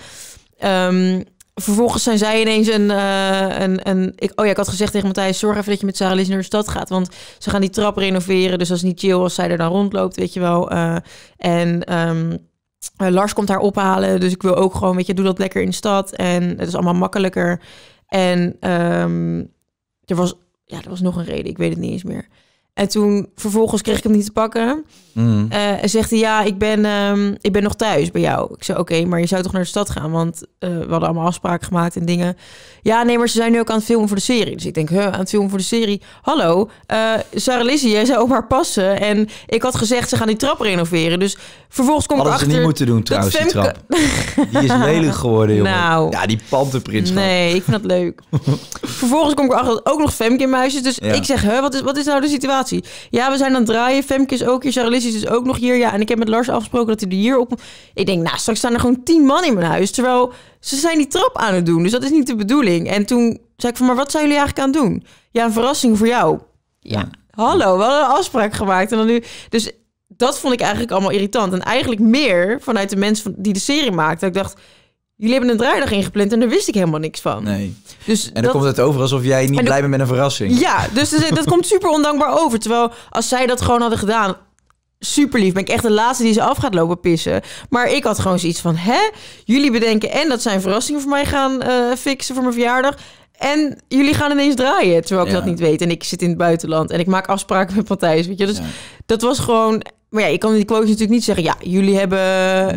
[SPEAKER 1] Um, vervolgens zijn zij ineens een, eh, een, een ik, oh ja, ik had gezegd tegen Matthijs, zorg even dat je met Sarah Lies naar de stad gaat, want ze gaan die trap renoveren, dus dat is niet chill als zij er dan rondloopt, weet je wel. en ehm, Lars komt haar ophalen, dus ik wil ook gewoon, weet je, doe dat lekker in de stad en het is allemaal makkelijker. En ehm, er, was, ja, er was nog een reden, ik weet het niet eens meer. En toen vervolgens kreeg ik hem niet te pakken. Mm. Eh, en zegt hij, ja, ik ben, ehm, ik ben nog thuis bij jou. Ik zei, oké, maar je zou toch naar de stad gaan? Want eh, we hadden allemaal afspraken gemaakt en dingen. Ja, nee, maar ze zijn nu ook aan het filmen voor de serie. Dus ik denk, huh, aan het filmen voor de serie? Hallo, uh, Sarah Lizzie, jij zou op haar passen. En ik had gezegd, ze gaan die trap renoveren. Dus vervolgens kom Hadden ik achter... Hadden ze niet moeten doen trouwens, die trap. die is lelijk geworden, jongen. Nou,
[SPEAKER 2] ja, die pantenprins.
[SPEAKER 1] Nee, ik vind dat leuk. [laughs] vervolgens kom ik achter dat ook nog Femke in mijn Dus ik zeg, huh, wat is, wat is nou de situatie? Ja, we zijn aan het draaien. Femke is ook hier. Charlize is ook nog hier. Ja, en ik heb met Lars afgesproken dat hij er hier op... Ik denk, nou, straks staan er gewoon tien man in mijn huis. Terwijl ze zijn die trap aan het doen. Dus dat is niet de bedoeling. En toen zei ik van, maar wat zijn jullie eigenlijk aan het doen? Ja, een verrassing voor jou. Ja. Hallo, we hadden een afspraak gemaakt. En dan nu... Dus dat vond ik eigenlijk allemaal irritant. En eigenlijk meer vanuit de mensen die de serie maakten. Ik dacht, Jullie hebben een draaidag ingepland en daar wist ik helemaal niks van. Nee. Dus en dan komt het
[SPEAKER 2] over alsof jij niet blij bent met een verrassing. Ja,
[SPEAKER 1] dus dat komt super ondankbaar over. Terwijl als zij dat gewoon hadden gedaan, super lief. Ben ik echt de laatste die ze af gaat lopen pissen. Maar ik had gewoon zoiets van: hè? Jullie bedenken en dat zijn verrassingen voor mij gaan eh, fixen voor mijn verjaardag. En jullie gaan ineens draaien, terwijl ik dat niet weet. En ik zit in het buitenland en ik maak afspraken met Matthijs. Weet je, dus dat was gewoon. Maar ja, ik kan die quotes natuurlijk niet zeggen: ja, jullie hebben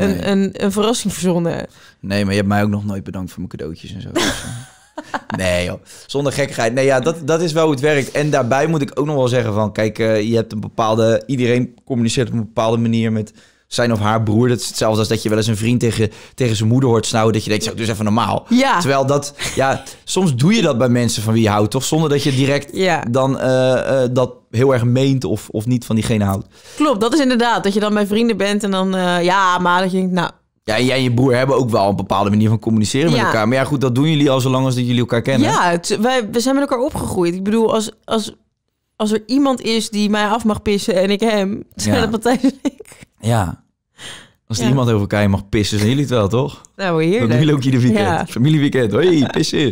[SPEAKER 1] een, een, een verrassing verzonnen.
[SPEAKER 2] Nee, maar je hebt mij ook nog nooit bedankt voor mijn cadeautjes en zo. Dus, eh, [laughs] nee joh, zonder gekkigheid. Nee ja, dat, dat is wel hoe het werkt. En daarbij moet ik ook nog wel zeggen van... Kijk, eh, je hebt een bepaalde... Iedereen communiceert op een bepaalde manier met zijn of haar broer. Dat is hetzelfde als dat je wel eens een vriend tegen, tegen zijn moeder hoort snauwen. Dat je denkt, zo, dus even normaal. Ja. Terwijl dat, ja, soms doe je dat bij mensen van wie je houdt, toch? Zonder dat je direct ja. dan eh, dat heel erg meent of, of niet van diegene houdt.
[SPEAKER 1] Klopt, dat is inderdaad. Dat je dan bij vrienden bent en dan, ja, maar dat je denkt, nou,
[SPEAKER 2] ja, jij en je broer hebben ook wel een bepaalde manier van communiceren met elkaar. Maar ja, goed, dat doen jullie al zolang als dat jullie elkaar kennen. Ja,
[SPEAKER 1] het, wij, we zijn met elkaar opgegroeid. Ik bedoel, als, als, als er iemand is die mij af mag pissen en ik hem, [laughs] zijn ja. dat Matthijs en ik.
[SPEAKER 2] Ja. Als er iemand over elkaar mag pissen, zijn jullie het wel, toch? Nou, hier? Dat jullie ook ieder weekend. Familieweekend. Hoi, [laughs] pissen.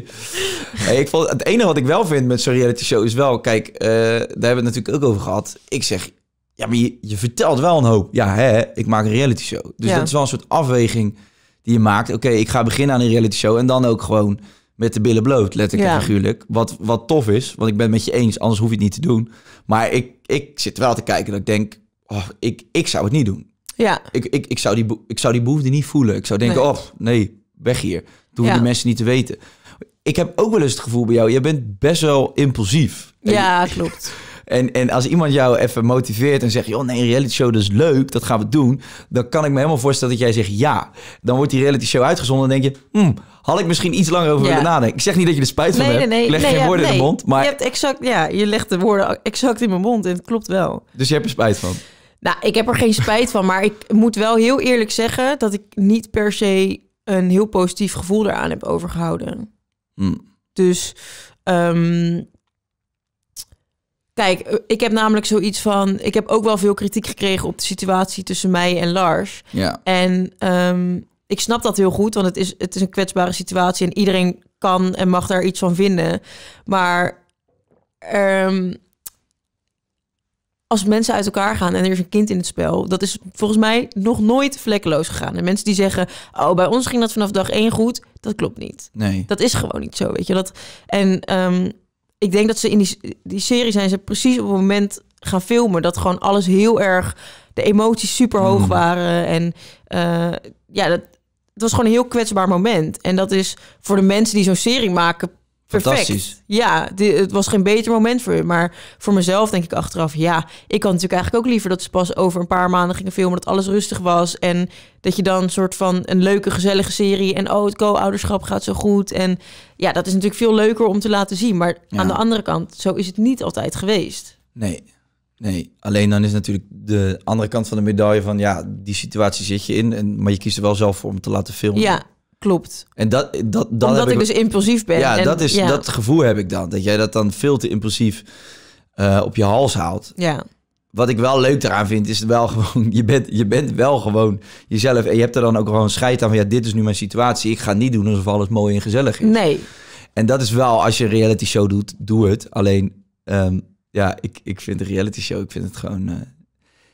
[SPEAKER 2] ik vond, het enige wat ik wel vind met zo'n reality show is wel... Kijk, eh, daar hebben we het natuurlijk ook over gehad. Ik zeg ja, maar je, vertelt wel een hoop. Ja, hè, ik maak een reality show. Dus dat is wel een soort afweging die je maakt. Oké, ik ga beginnen aan een reality show en dan ook gewoon met de billen bloot, letterlijk ja. en figuurlijk. Wat, wat tof is, want ik ben het met je eens, anders hoef je het niet te doen. Maar ik, ik zit wel te kijken dat ik denk, oh, ik, ik zou het niet doen. Ja. Ik, ik, ik, zou die, ik zou die behoefte niet voelen. Ik zou denken, oh nee, weg hier. Doen we de mensen niet te weten. Ik heb ook wel eens het gevoel bij jou, je bent best wel impulsief.
[SPEAKER 1] Ja, klopt.
[SPEAKER 2] En, en als iemand jou even motiveert en zegt, joh, nee, een reality show, dat is leuk, dat gaan we doen. Dan kan ik me helemaal voorstellen dat jij zegt ja. Dan wordt die reality show uitgezonden en denk je, hm, had ik misschien iets langer over willen nadenken. Ik zeg niet dat je er spijt van hebt. Nee, nee, leg geen woorden in de mond. Maar... Je, hebt
[SPEAKER 1] exact, ja, je legt de woorden exact in mijn mond en het klopt wel.
[SPEAKER 2] Dus je hebt er spijt van?
[SPEAKER 1] Nou, ik heb er geen spijt van. Maar ik moet wel heel eerlijk zeggen dat ik niet per se een heel positief gevoel eraan heb overgehouden. Hmm. Dus ehm, Kijk, eh, ik heb namelijk zoiets van. Ik heb ook wel veel kritiek gekregen op de situatie tussen mij en Lars. Ja. En ehm, ik snap dat heel goed, want het is, het is een kwetsbare situatie en iedereen kan en mag daar iets van vinden. Maar ehm, als mensen uit elkaar gaan en er is een kind in het spel, dat is volgens mij nog nooit vlekkeloos gegaan. En mensen die zeggen, oh, bij ons ging dat vanaf dag één goed, dat klopt niet. Nee. Dat is gewoon niet zo, weet je. Dat, en ehm, ik denk dat ze in die, die serie zijn ze precies op het moment gaan filmen. Dat gewoon alles heel erg. De emoties super hoog mm. waren. En eh, ja, dat, het was gewoon een heel kwetsbaar moment. En dat is voor de mensen die zo'n serie maken Fantastisch. Ja, die, het was geen beter moment voor je. Maar voor mezelf denk ik achteraf, ja, ik had natuurlijk eigenlijk ook liever dat ze pas over een paar maanden gingen filmen, dat alles rustig was. En dat je dan een soort van een leuke, gezellige serie en oh, het co-ouderschap gaat zo goed. En ja, dat is natuurlijk veel leuker om te laten zien. Maar aan de andere kant, zo is het niet altijd geweest.
[SPEAKER 2] Nee, Nee, alleen dan is natuurlijk de andere kant van de medaille van ja, die situatie zit je in, en, maar je kiest er wel zelf voor om te laten filmen. Ja, Klopt. En dat, dat, dat Omdat heb ik, dus
[SPEAKER 1] impulsief ben. Ja, dat, is, dat
[SPEAKER 2] gevoel heb ik dan. Dat jij dat dan veel te impulsief eh, op je hals haalt Ja. Wat ik wel leuk eraan vind, is wel [laughs] gewoon... Je bent, je bent wel gewoon jezelf. En je hebt er dan ook gewoon scheid aan van... Ja, dit is nu mijn situatie. Ik ga niet doen alsof alles mooi en gezellig is. Nee. En dat is wel, als je een reality show doet, doe het. Alleen, ehm, ja, ik, ik vind de reality show... Ik vind het gewoon... Eh,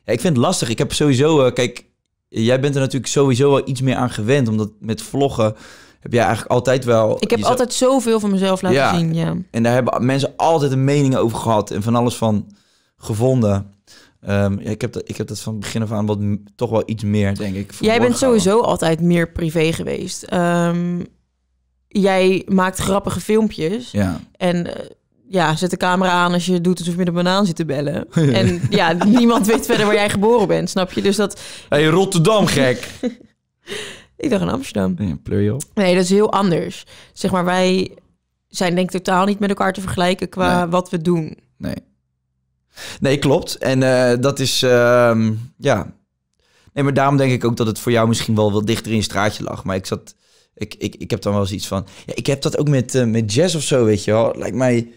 [SPEAKER 2] ja, ik vind het lastig. Ik heb sowieso... Eh, kijk, jij bent er natuurlijk sowieso wel iets meer aan gewend. Omdat met vloggen heb jij eigenlijk altijd wel... Ik heb altijd
[SPEAKER 1] zoveel van mezelf laten zien, ja.
[SPEAKER 2] En daar hebben mensen altijd een mening over gehad. En van alles van gevonden. Ehm, ja, ik, heb dat, ik heb dat van het begin af aan wat, toch wel iets meer, denk ik. Jij bent
[SPEAKER 1] sowieso altijd meer privé geweest. Ehm, jij maakt grappige filmpjes. Ja. En eh, ja, zet de camera aan als je doet alsof je met een banaan zit te bellen. [laughs] En ja, niemand weet verder waar jij geboren bent, snap je? Dus
[SPEAKER 2] dat... hey, Rotterdam, gek!
[SPEAKER 1] [laughs] ik dacht in
[SPEAKER 2] Amsterdam. nee pleur je op.
[SPEAKER 1] Nee, dat is heel anders. Zeg maar, wij zijn denk ik totaal niet met elkaar te vergelijken qua wat we doen.
[SPEAKER 2] Nee. Nee, klopt. En eh, dat is, ehm, ja... Nee, maar daarom denk ik ook dat het voor jou misschien wel wat dichter in je straatje lag. Maar ik zat... Ik, ik, ik heb dan wel eens iets van... Ja, ik heb dat ook met, eh, met jazz of zo, weet je wel. Lijkt mij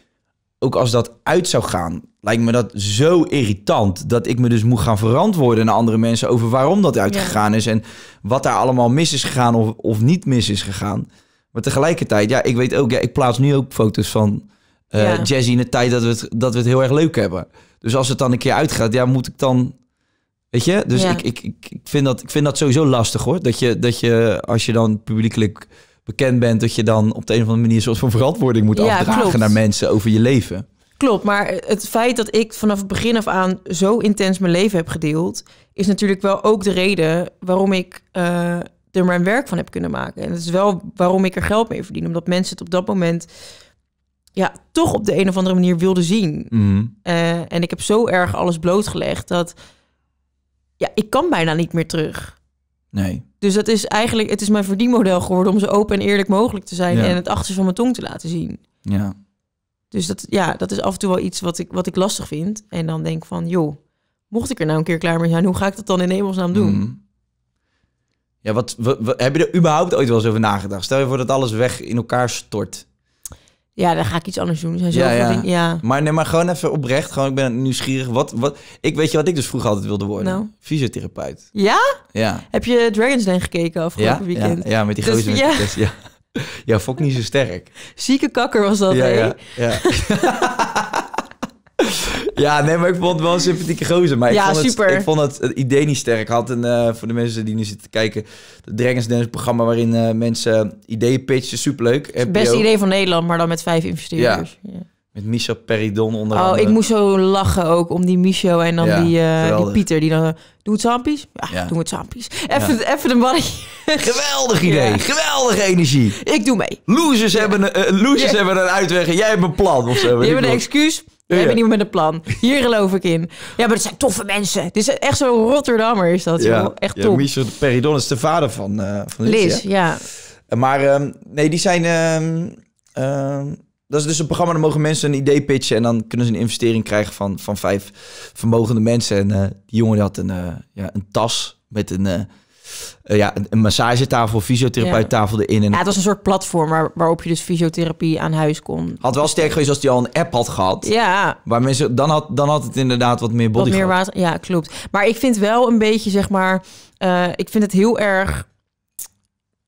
[SPEAKER 2] ook als dat uit zou gaan, lijkt me dat zo irritant. Dat ik me dus moet gaan verantwoorden naar andere mensen over waarom dat uitgegaan is. En wat daar allemaal mis is gegaan of, of niet mis is gegaan. Maar tegelijkertijd, ja, ik weet ook, ja, ik plaats nu ook foto's van uh, Jazzy in de tijd dat we, het, dat we het heel erg leuk hebben. Dus als het dan een keer uitgaat, ja, moet ik dan. Weet je? Dus ik, ik, ik, vind dat, ik vind dat sowieso lastig hoor. Dat je, dat je als je dan publiekelijk bekend bent, dat je dan op de een of andere manier een soort van verantwoording moet ja, afdragen naar mensen over je leven.
[SPEAKER 1] Klopt, maar het feit dat ik vanaf het begin af aan zo intens mijn leven heb gedeeld, is natuurlijk wel ook de reden waarom ik eh, er mijn werk van heb kunnen maken. En het is wel waarom ik er geld mee verdien, omdat mensen het op dat moment ja, toch op de een of andere manier wilden zien. Mhm. Eh, en ik heb zo erg alles blootgelegd dat ja, ik kan bijna niet meer terug. Nee. Dus dat is eigenlijk, het is mijn verdienmodel geworden om zo open en eerlijk mogelijk te zijn en het achterste van mijn tong te laten zien. Ja. Dus dat, ja, dat is af en toe wel iets wat ik, wat ik lastig vind. En dan denk van, joh, mocht ik er nou een keer klaar mee zijn, hoe ga ik dat dan in
[SPEAKER 2] hemelsnaam doen? Mhm. Ja, wat, we heb je er überhaupt ooit wel eens over nagedacht? Stel je voor dat alles weg in elkaar stort.
[SPEAKER 1] Ja, dan ga ik iets anders doen. Zijn ja, ja.
[SPEAKER 2] Maar, nee, maar gewoon even oprecht. Gewoon, ik ben nieuwsgierig. Wat, wat, ik weet je wat ik dus vroeger altijd wilde worden? Nou. Fysiotherapeut. Ja? Ja.
[SPEAKER 1] Heb je Dragon's Den gekeken afgelopen weekend? Ja, ja, met die grote dus gozer. Ja.
[SPEAKER 2] ja. vond [laughs] fok niet zo sterk.
[SPEAKER 1] Zieke kakker was dat, ja, hè? Ja,
[SPEAKER 2] ja. [laughs] Ja, nee, maar ik vond het wel een sympathieke gozer. Maar ja, ik vond super. Het, ik vond het, idee niet sterk. had een, eh, voor de mensen die nu zitten kijken, de Dragons Den programma waarin eh, mensen ideeën pitchen. Superleuk. Het beste idee van
[SPEAKER 1] Nederland, maar dan met vijf investeerders. Ja.
[SPEAKER 2] Met Michel Peridon onder Oh, ik moest
[SPEAKER 1] zo lachen ook om die Michel en dan die, eh, die, Pieter. Die dan, doe het zampies? Ja, ja. doe het zampies. Even, ja. even de mannetje.
[SPEAKER 2] Geweldig [laughs] idee. Geweldige energie. Ik doe mee. Losers, hebben, een, losers hebben een uitweg en jij hebt een plan. Of zo, je hebt een
[SPEAKER 1] excuus. We ja, hebben iemand met een plan. Hier geloof ik in. Ja, maar dat zijn toffe mensen. Dit is echt zo'n Rotterdammer is
[SPEAKER 2] dat. Ja, joh. echt top. Michel Peridon is de vader van, uh, van Liz. Liz ja. Eh, maar ehm, nee, die zijn... Ehm, ehm, dat is dus een programma, Dan mogen mensen een idee pitchen... en dan kunnen ze een investering krijgen van, van vijf vermogende mensen. En eh, die jongen had een, ja, een tas met een eh, ja, een massagetafel, fysiotherapeuttafel ja. erin. En... Ja, het was een soort
[SPEAKER 1] platform waar, waarop je dus fysiotherapie aan huis kon.
[SPEAKER 2] Had wel sterk geweest als die al een app had gehad. Ja. Waar mensen, dan, had, dan had het inderdaad wat meer body wat meer water,
[SPEAKER 1] Ja, klopt. Maar ik vind wel een beetje, zeg maar... Eh, ik vind het heel erg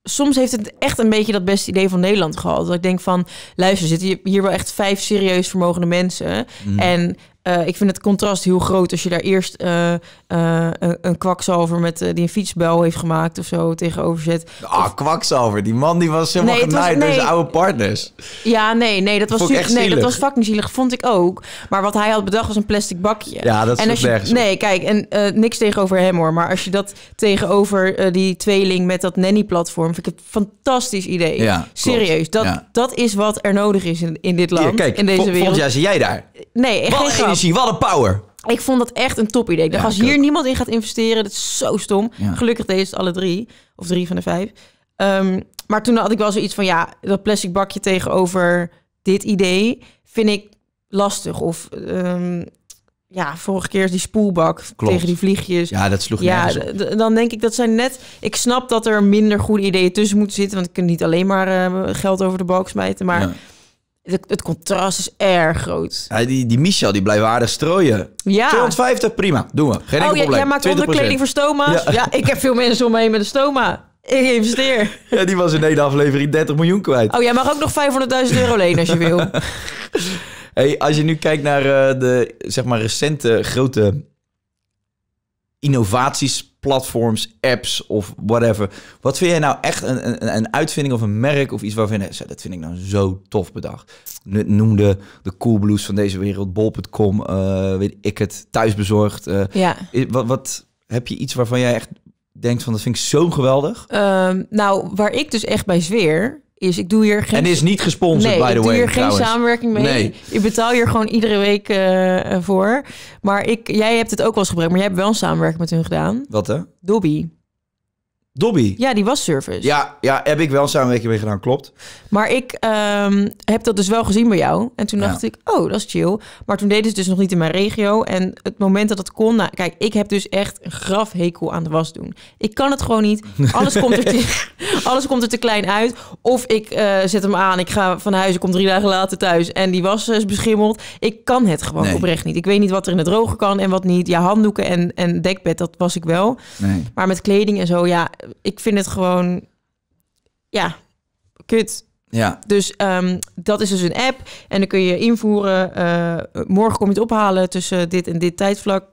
[SPEAKER 1] soms heeft het echt een beetje dat beste idee van Nederland gehad. Dat ik denk van, luister, zitten hier wel echt vijf serieus vermogende mensen. Mhm. En eh, ik vind het contrast heel groot als je daar eerst eh, eh, een, kwakzalver met, die een fietsbel heeft gemaakt of zo tegenover zet.
[SPEAKER 2] Ah, kwakzalver. Die man die was helemaal nee, genaaid door zijn oude partners.
[SPEAKER 1] Ja, nee, nee, dat was, zielig. nee, dat was fucking zielig. Vond ik ook. Maar wat hij had bedacht was een plastic bakje. Ja, dat is Nee, kijk, en niks tegenover hem hoor. Maar als je dat tegenover die tweeling met dat nanny-platform, vind ik het een fantastisch idee. Ja, Serieus, dat, dat is wat er nodig is in, in dit land, in deze wereld. Volgens zie
[SPEAKER 2] jij daar nee, wat geen energie, wat een power.
[SPEAKER 1] Ik vond dat echt een top idee. Ik als hier niemand in gaat investeren, dat is zo stom. Gelukkig deze het alle drie, of drie van de vijf. Ehm, maar toen had ik wel zoiets van, ja, dat plastic bakje tegenover dit idee vind ik lastig. Of ehm, ja, vorige keer is die spoelbak tegen die vliegjes. Ja, dat sloeg ja, Dan denk ik, dat zijn net... Ik snap dat er minder goede ideeën tussen moeten zitten. Want ik kan niet alleen maar
[SPEAKER 2] eh, geld over de balk smijten. Maar... Ja
[SPEAKER 1] het, het, contrast is erg
[SPEAKER 2] groot. Ja, die, die Michel, die blijft aardig strooien. Ja. 250, prima. Doen we. Geen enkel oh, probleem. Jij maakt 20%. onderkleding voor stoma's? Ja. ik heb
[SPEAKER 1] veel mensen om me heen met een stoma. Ik
[SPEAKER 2] investeer. [laughs] Ja, die was in één aflevering 30 miljoen kwijt. Oh,
[SPEAKER 1] jij mag ook nog 500.000 euro lenen als je wil. [laughs]
[SPEAKER 2] hey, als je nu kijkt naar eh, de zeg maar, recente grote innovaties platforms, apps of whatever. Wat vind jij nou echt een, een, een uitvinding of een merk of iets waarvan je... dat vind ik nou zo tof bedacht. Noemde de, de Blues van deze wereld, bol.com, uh, eh, weet ik het, thuisbezorgd. Uh, ja. Wat, wat heb je iets waarvan jij echt denkt van dat vind ik zo geweldig?
[SPEAKER 1] Ehm, nou, waar ik dus echt bij zweer is. Ik doe hier geen... En is niet gesponsord, by the way. ik doe hier geen samenwerking mee. Nee. Ik betaal hier gewoon iedere week eh, voor. Maar ik, jij hebt het ook wel eens gebruikt. Maar jij hebt wel een samenwerking met hun gedaan.
[SPEAKER 2] Wat hè? Dobby. Dobby. Ja,
[SPEAKER 1] die was service.
[SPEAKER 2] Ja, ja, heb ik wel een samenwerking mee gedaan,
[SPEAKER 1] klopt. Maar ik ehm, heb dat dus wel gezien bij jou. En toen dacht ik, oh, dat is chill. Maar toen deden ze dus nog niet in mijn regio. En het moment dat dat kon... Nou, kijk, ik heb dus echt een graf hekel aan de was doen. Ik kan het gewoon niet. Alles komt er te, [laughs] alles komt er te klein uit. Of ik eh, zet hem aan, ik ga van huis, ik kom drie dagen later thuis... en die was is dus beschimmeld. Ik kan het gewoon oprecht niet. Ik weet niet wat er in het droge kan en wat niet. Ja, handdoeken en, en dekbed, dat was ik wel. Nee. Maar met kleding en zo, ja ik vind het gewoon, ja, kut. Ja. Dus ehm, dat is dus een app. En dan kun je invoeren. Eh, morgen kom je het ophalen tussen dit en dit tijdvlak.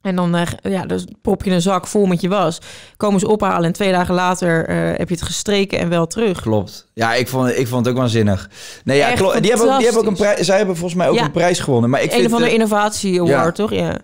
[SPEAKER 1] En dan, eh, ja, dus prop je een zak vol met je was. Komen ze ophalen en twee dagen later eh, heb je het gestreken en wel terug. Klopt.
[SPEAKER 2] Ja, ik vond, ik vond het ook waanzinnig. Nee, ja, klopt. Die hebben, die hebben ook een prijs. Zij hebben volgens mij ook een prijs gewonnen. Maar ik een van de innovatie award, toch? Ja.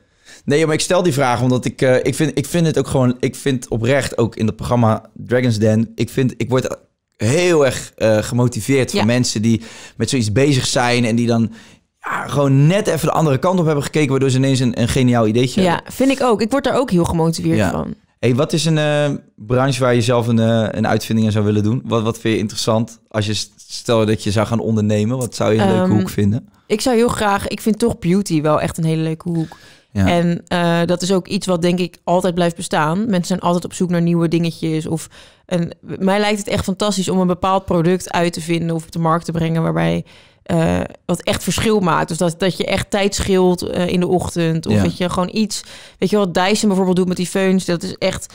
[SPEAKER 2] Nee, maar ik stel die vraag omdat ik, eh, ik, vind, ik vind het ook gewoon... Ik vind oprecht ook in het programma Dragon's Den... Ik, vind, ik word heel erg eh, gemotiveerd van mensen die met zoiets bezig zijn... en die dan ja, gewoon net even de andere kant op hebben gekeken... waardoor ze ineens een, een geniaal ideetje ja, hebben.
[SPEAKER 1] Ja, vind ik ook. Ik word daar ook heel gemotiveerd van.
[SPEAKER 2] Hey, wat is een eh, branche waar je zelf een, een uitvinding in zou willen doen? Wat, wat vind je interessant als je stel dat je zou gaan ondernemen? Wat zou je een leuke ehm, hoek vinden?
[SPEAKER 1] Ik zou heel graag, ik vind toch beauty wel echt een hele leuke hoek. En eh, dat is ook iets wat denk ik altijd blijft bestaan. Mensen zijn altijd op zoek naar nieuwe dingetjes. Of en mij lijkt het echt fantastisch om een bepaald product uit te vinden of op de markt te brengen waarbij eh, wat echt verschil maakt. Dus dat, dat je echt tijd scheelt eh, in de ochtend. Of dat je gewoon iets. Weet je wat Dyson bijvoorbeeld doet met die feuns. Dat is echt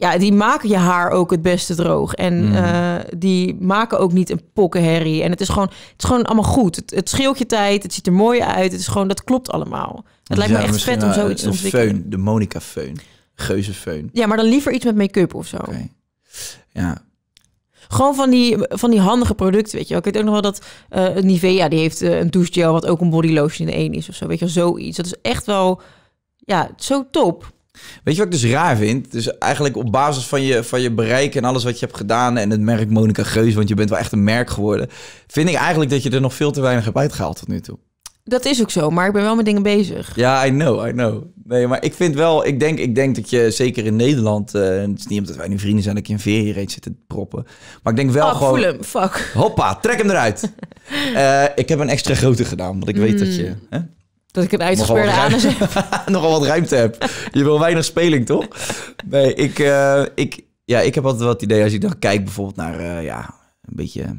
[SPEAKER 1] ja, die maken je haar ook het beste droog. En mm. eh, die maken ook niet een pokkenherrie. En het is gewoon, het is gewoon allemaal goed. Het, scheelt je tijd, het ziet er mooi uit. Het is gewoon, dat klopt allemaal. Het lijkt me echt vet om eh, zoiets te ontwikkelen. Feun,
[SPEAKER 2] de Monica Feun. Geuzefeun. Ja,
[SPEAKER 1] maar dan liever iets met make-up of zo. Ja, gewoon van die, van die handige producten, weet je Ik weet ook nog wel dat uh, Nivea, die heeft een douchegel... wat ook een lotion in één is of zo. Weet je zoiets. Dat is echt wel, ja, zo top.
[SPEAKER 2] Weet je wat ik dus raar vind? Dus eigenlijk op basis van je, van je bereik en alles wat je hebt gedaan... en het merk Monica Geus, want je bent wel echt een merk geworden... vind ik eigenlijk dat je er nog veel te weinig hebt uitgehaald tot nu toe.
[SPEAKER 1] Dat is ook zo, maar ik ben wel met dingen bezig.
[SPEAKER 2] Ja, I know, I know. Nee, maar ik vind wel, ik denk, ik denk dat je zeker in Nederland, eh, het is niet omdat wij nu vrienden zijn dat je een verie reeds zit te proppen, maar ik denk wel oh, gewoon. Voel
[SPEAKER 1] hem, fuck.
[SPEAKER 2] Hoppa, trek hem eruit. [laughs] Eh, ik heb een extra grote gedaan, want ik weet dat je. Mm. Hè?
[SPEAKER 1] Dat ik een uitgespeerde anus
[SPEAKER 2] heb. [laughs] Nogal wat ruimte heb. Je wil weinig speling, toch? Nee, ik, eh, ik, ja, ik heb altijd wel het idee als ik dan kijk bijvoorbeeld naar eh, ja, een beetje,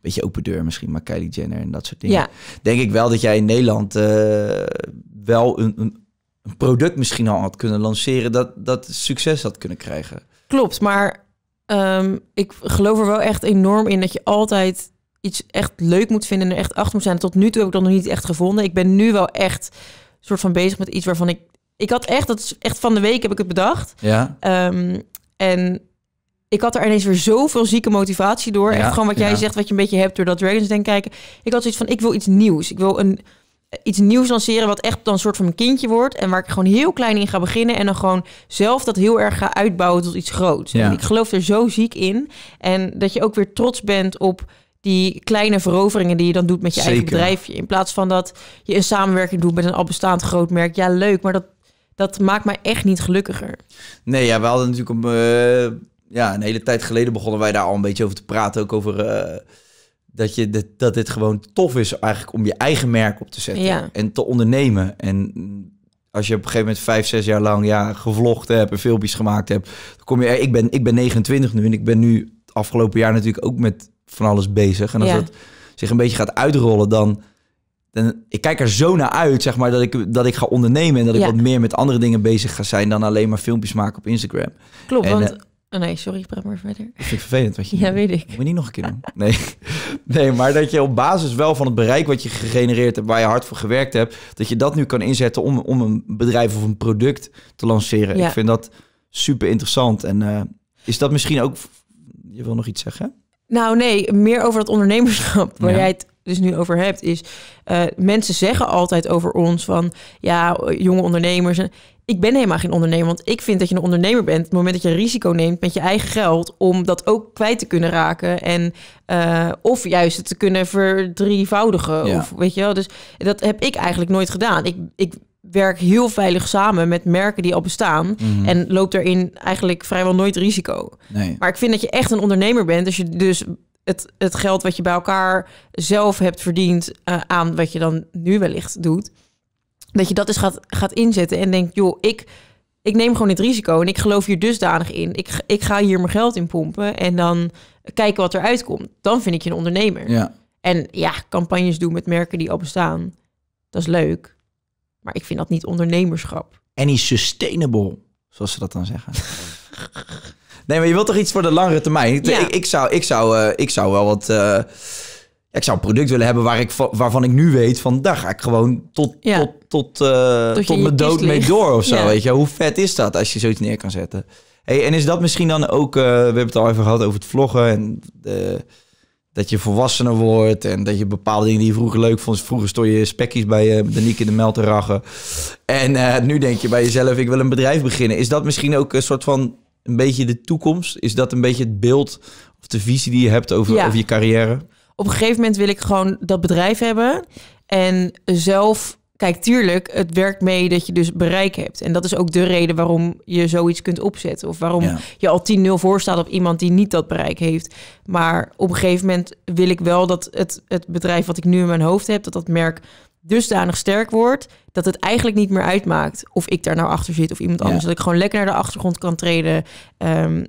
[SPEAKER 2] beetje open deur misschien, maar Kylie Jenner en dat soort dingen. Ja. Denk ik wel dat jij in Nederland eh, wel een, een, product misschien al had kunnen lanceren dat, dat succes had kunnen krijgen.
[SPEAKER 1] Klopt, maar ehm, ik geloof er wel echt enorm in dat je altijd iets echt leuk moet vinden en er echt achter moet zijn. Tot nu toe heb ik dat nog niet echt gevonden. Ik ben nu wel echt soort van bezig met iets waarvan ik... Ik had echt, dat is echt van de week heb ik het bedacht. Ja. Ehm, en ik had er ineens weer zoveel zieke motivatie door. Ja, en gewoon wat jij zegt, wat je een beetje hebt door dat Dragons Den kijken. Ik had zoiets van, ik wil iets nieuws. Ik wil een, iets nieuws lanceren wat echt dan een soort van mijn kindje wordt. En waar ik gewoon heel klein in ga beginnen. En dan gewoon zelf dat heel erg ga uitbouwen tot iets groots. Ja. En ik geloof er zo ziek in. En dat je ook weer trots bent op die kleine veroveringen die je dan doet met je eigen bedrijfje. In plaats van dat je een samenwerking doet met een al bestaand groot merk. Ja, leuk, maar dat, dat maakt mij echt niet gelukkiger.
[SPEAKER 2] Nee, ja, we hadden natuurlijk om, eh, ja, een hele tijd geleden begonnen wij daar al een beetje over te praten. Ook over eh, dat, je dit, dat dit gewoon tof is eigenlijk om je eigen merk op te zetten en te ondernemen. En als je op een gegeven moment vijf, zes jaar lang ja, gevlogd hebt en filmpjes gemaakt hebt, dan kom je. Ik ben, ik ben 29 nu en ik ben nu het afgelopen jaar natuurlijk ook met van alles bezig. En als ja. dat zich een beetje gaat uitrollen, dan, dan... Ik kijk er zo naar uit, zeg maar, dat ik, dat ik ga ondernemen... en dat ik wat meer met andere dingen bezig ga zijn... dan alleen maar filmpjes maken op Instagram. Klopt, want... Eh,
[SPEAKER 1] oh nee, sorry, ik praat maar verder. Dat
[SPEAKER 2] vind ik vervelend wat je [laughs] Ja, weet ik. Moet niet nog een keer doen. Nee. [laughs] nee, maar dat je op basis wel van het bereik wat je gegenereerd hebt... waar je hard voor gewerkt hebt... dat je dat nu kan inzetten om, om een bedrijf of een product te lanceren. Ik vind dat super interessant. En eh, is dat misschien ook... Je wil nog iets zeggen?
[SPEAKER 1] Nou nee, meer over dat ondernemerschap waar jij het dus nu over hebt, is eh, mensen zeggen altijd over ons van ja, jonge ondernemers. Ik ben helemaal geen ondernemer, want ik vind dat je een ondernemer bent. het moment dat je risico neemt met je eigen geld, om dat ook kwijt te kunnen raken. En eh, of juist het te kunnen verdrievoudigen. Of weet je wel. Dus dat heb ik eigenlijk nooit gedaan. Ik, ik werk heel veilig samen met merken die al bestaan. Mhm. En loopt daarin eigenlijk vrijwel nooit risico. Nee. Maar ik vind dat je echt een ondernemer bent. Als je dus het, het geld wat je bij elkaar zelf hebt verdiend eh, aan wat je dan nu wellicht doet. Dat je dat eens gaat, gaat inzetten en denkt, joh, ik, ik neem gewoon het risico en ik geloof hier dusdanig in. Ik, ik ga hier mijn geld in pompen en dan kijken wat eruit komt. Dan vind ik je een ondernemer. Ja. En ja, campagnes doen met merken die al bestaan, dat is leuk. Maar ik vind dat niet ondernemerschap.
[SPEAKER 2] En is sustainable, zoals ze dat dan zeggen. [laughs] nee, maar je wilt toch iets voor de langere termijn? Ik, ik, zou, ik, zou, eh, ik zou wel wat... Eh, ik zou een product willen hebben waar ik, waarvan ik nu weet van... daar ga ik gewoon tot, ja. tot, tot, eh, tot, mijn dood mee door of zo. Weet je? Hoe vet is dat als je zoiets neer kan zetten? Hey, en is dat misschien dan ook... we hebben het al even gehad over het vloggen en... de dat je volwassener wordt en dat je bepaalde dingen die je vroeger leuk vond. Vroeger stond je spekjes bij uh, eh, Niek in de mel En eh, nu denk je bij jezelf, ik wil een bedrijf beginnen. Is dat misschien ook een soort van een beetje de toekomst? Is dat een beetje het beeld of de visie die je hebt over, over je carrière?
[SPEAKER 1] Op een gegeven moment wil ik gewoon dat bedrijf hebben en zelf Kijk, tuurlijk, het werkt mee dat je dus bereik hebt. En dat is ook de reden waarom je zoiets kunt opzetten. Of waarom je al 10-0 voor staat op iemand die niet dat bereik heeft. Maar op een gegeven moment wil ik wel dat het, het bedrijf wat ik nu in mijn hoofd heb, dat dat merk dusdanig sterk wordt dat het eigenlijk niet meer uitmaakt of ik daar nou achter zit of iemand anders. Dat ik gewoon lekker naar de achtergrond kan treden. Ehm,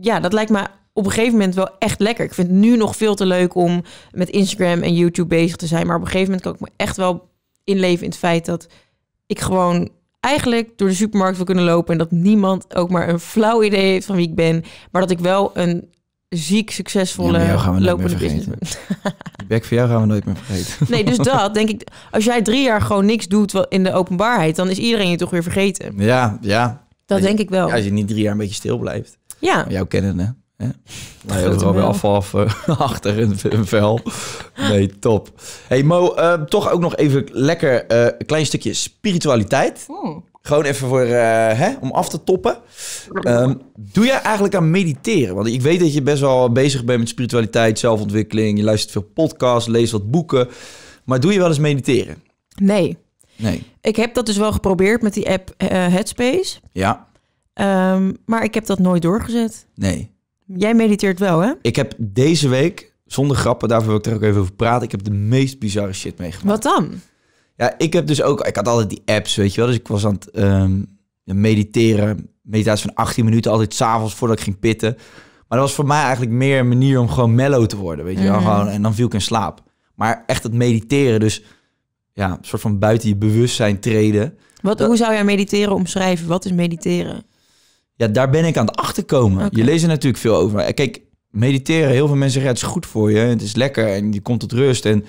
[SPEAKER 1] ja, dat lijkt me op een gegeven moment wel echt lekker. Ik vind het nu nog veel te leuk om met Instagram en YouTube bezig te zijn. Maar op een gegeven moment kan ik me echt wel inleven in het feit dat ik gewoon eigenlijk door de supermarkt wil kunnen lopen en dat niemand ook maar een flauw idee heeft van wie ik ben, maar dat ik wel een ziek succesvolle gaan lopende business.
[SPEAKER 2] Die bek jou gaan we nooit meer vergeten. Nee, dus dat
[SPEAKER 1] denk ik. Als jij drie jaar gewoon niks doet in de openbaarheid, dan is iedereen je toch weer vergeten.
[SPEAKER 2] Ja, ja.
[SPEAKER 1] Dat, denk ik wel. als
[SPEAKER 2] je niet drie jaar een beetje stil blijft. Ja. jou kennen, hè? Nou, je dat wel weer afval af, eh, [laughs] achter een, vel. Nee, top. Hey Mo, ehm, toch ook nog even lekker eh, een klein stukje spiritualiteit. Hmm. Gewoon even voor, eh, hè, om af te toppen. Ehm, doe jij eigenlijk aan mediteren? Want ik weet dat je best wel bezig bent met spiritualiteit, zelfontwikkeling. Je luistert veel podcasts, leest wat boeken. Maar doe je wel eens mediteren? Nee. Nee.
[SPEAKER 1] Ik heb dat dus wel geprobeerd met die app Headspace. Ja. Ehm, maar ik heb dat nooit doorgezet. Nee. Jij mediteert wel, hè?
[SPEAKER 2] Ik heb deze week, zonder grappen, daarvoor wil ik er ook even over praten. Ik heb de meest bizarre shit meegemaakt. Wat dan? Ja, ik heb dus ook, ik had altijd die apps, weet je wel. Dus ik was aan het ehm, mediteren. Meditatie van 18 minuten, altijd s'avonds voordat ik ging pitten. Maar dat was voor mij eigenlijk meer een manier om gewoon mellow te worden, weet je wel. Mhm. Gewoon, en dan viel ik in slaap. Maar echt het mediteren, dus ja, een soort van buiten je bewustzijn treden.
[SPEAKER 1] Wat, hoe zou jij mediteren omschrijven? Wat is mediteren?
[SPEAKER 2] Ja, daar ben ik aan het achterkomen. Je leest er natuurlijk veel over. Kijk, mediteren, heel veel mensen zeggen het is goed voor je, het is lekker en je komt tot rust. En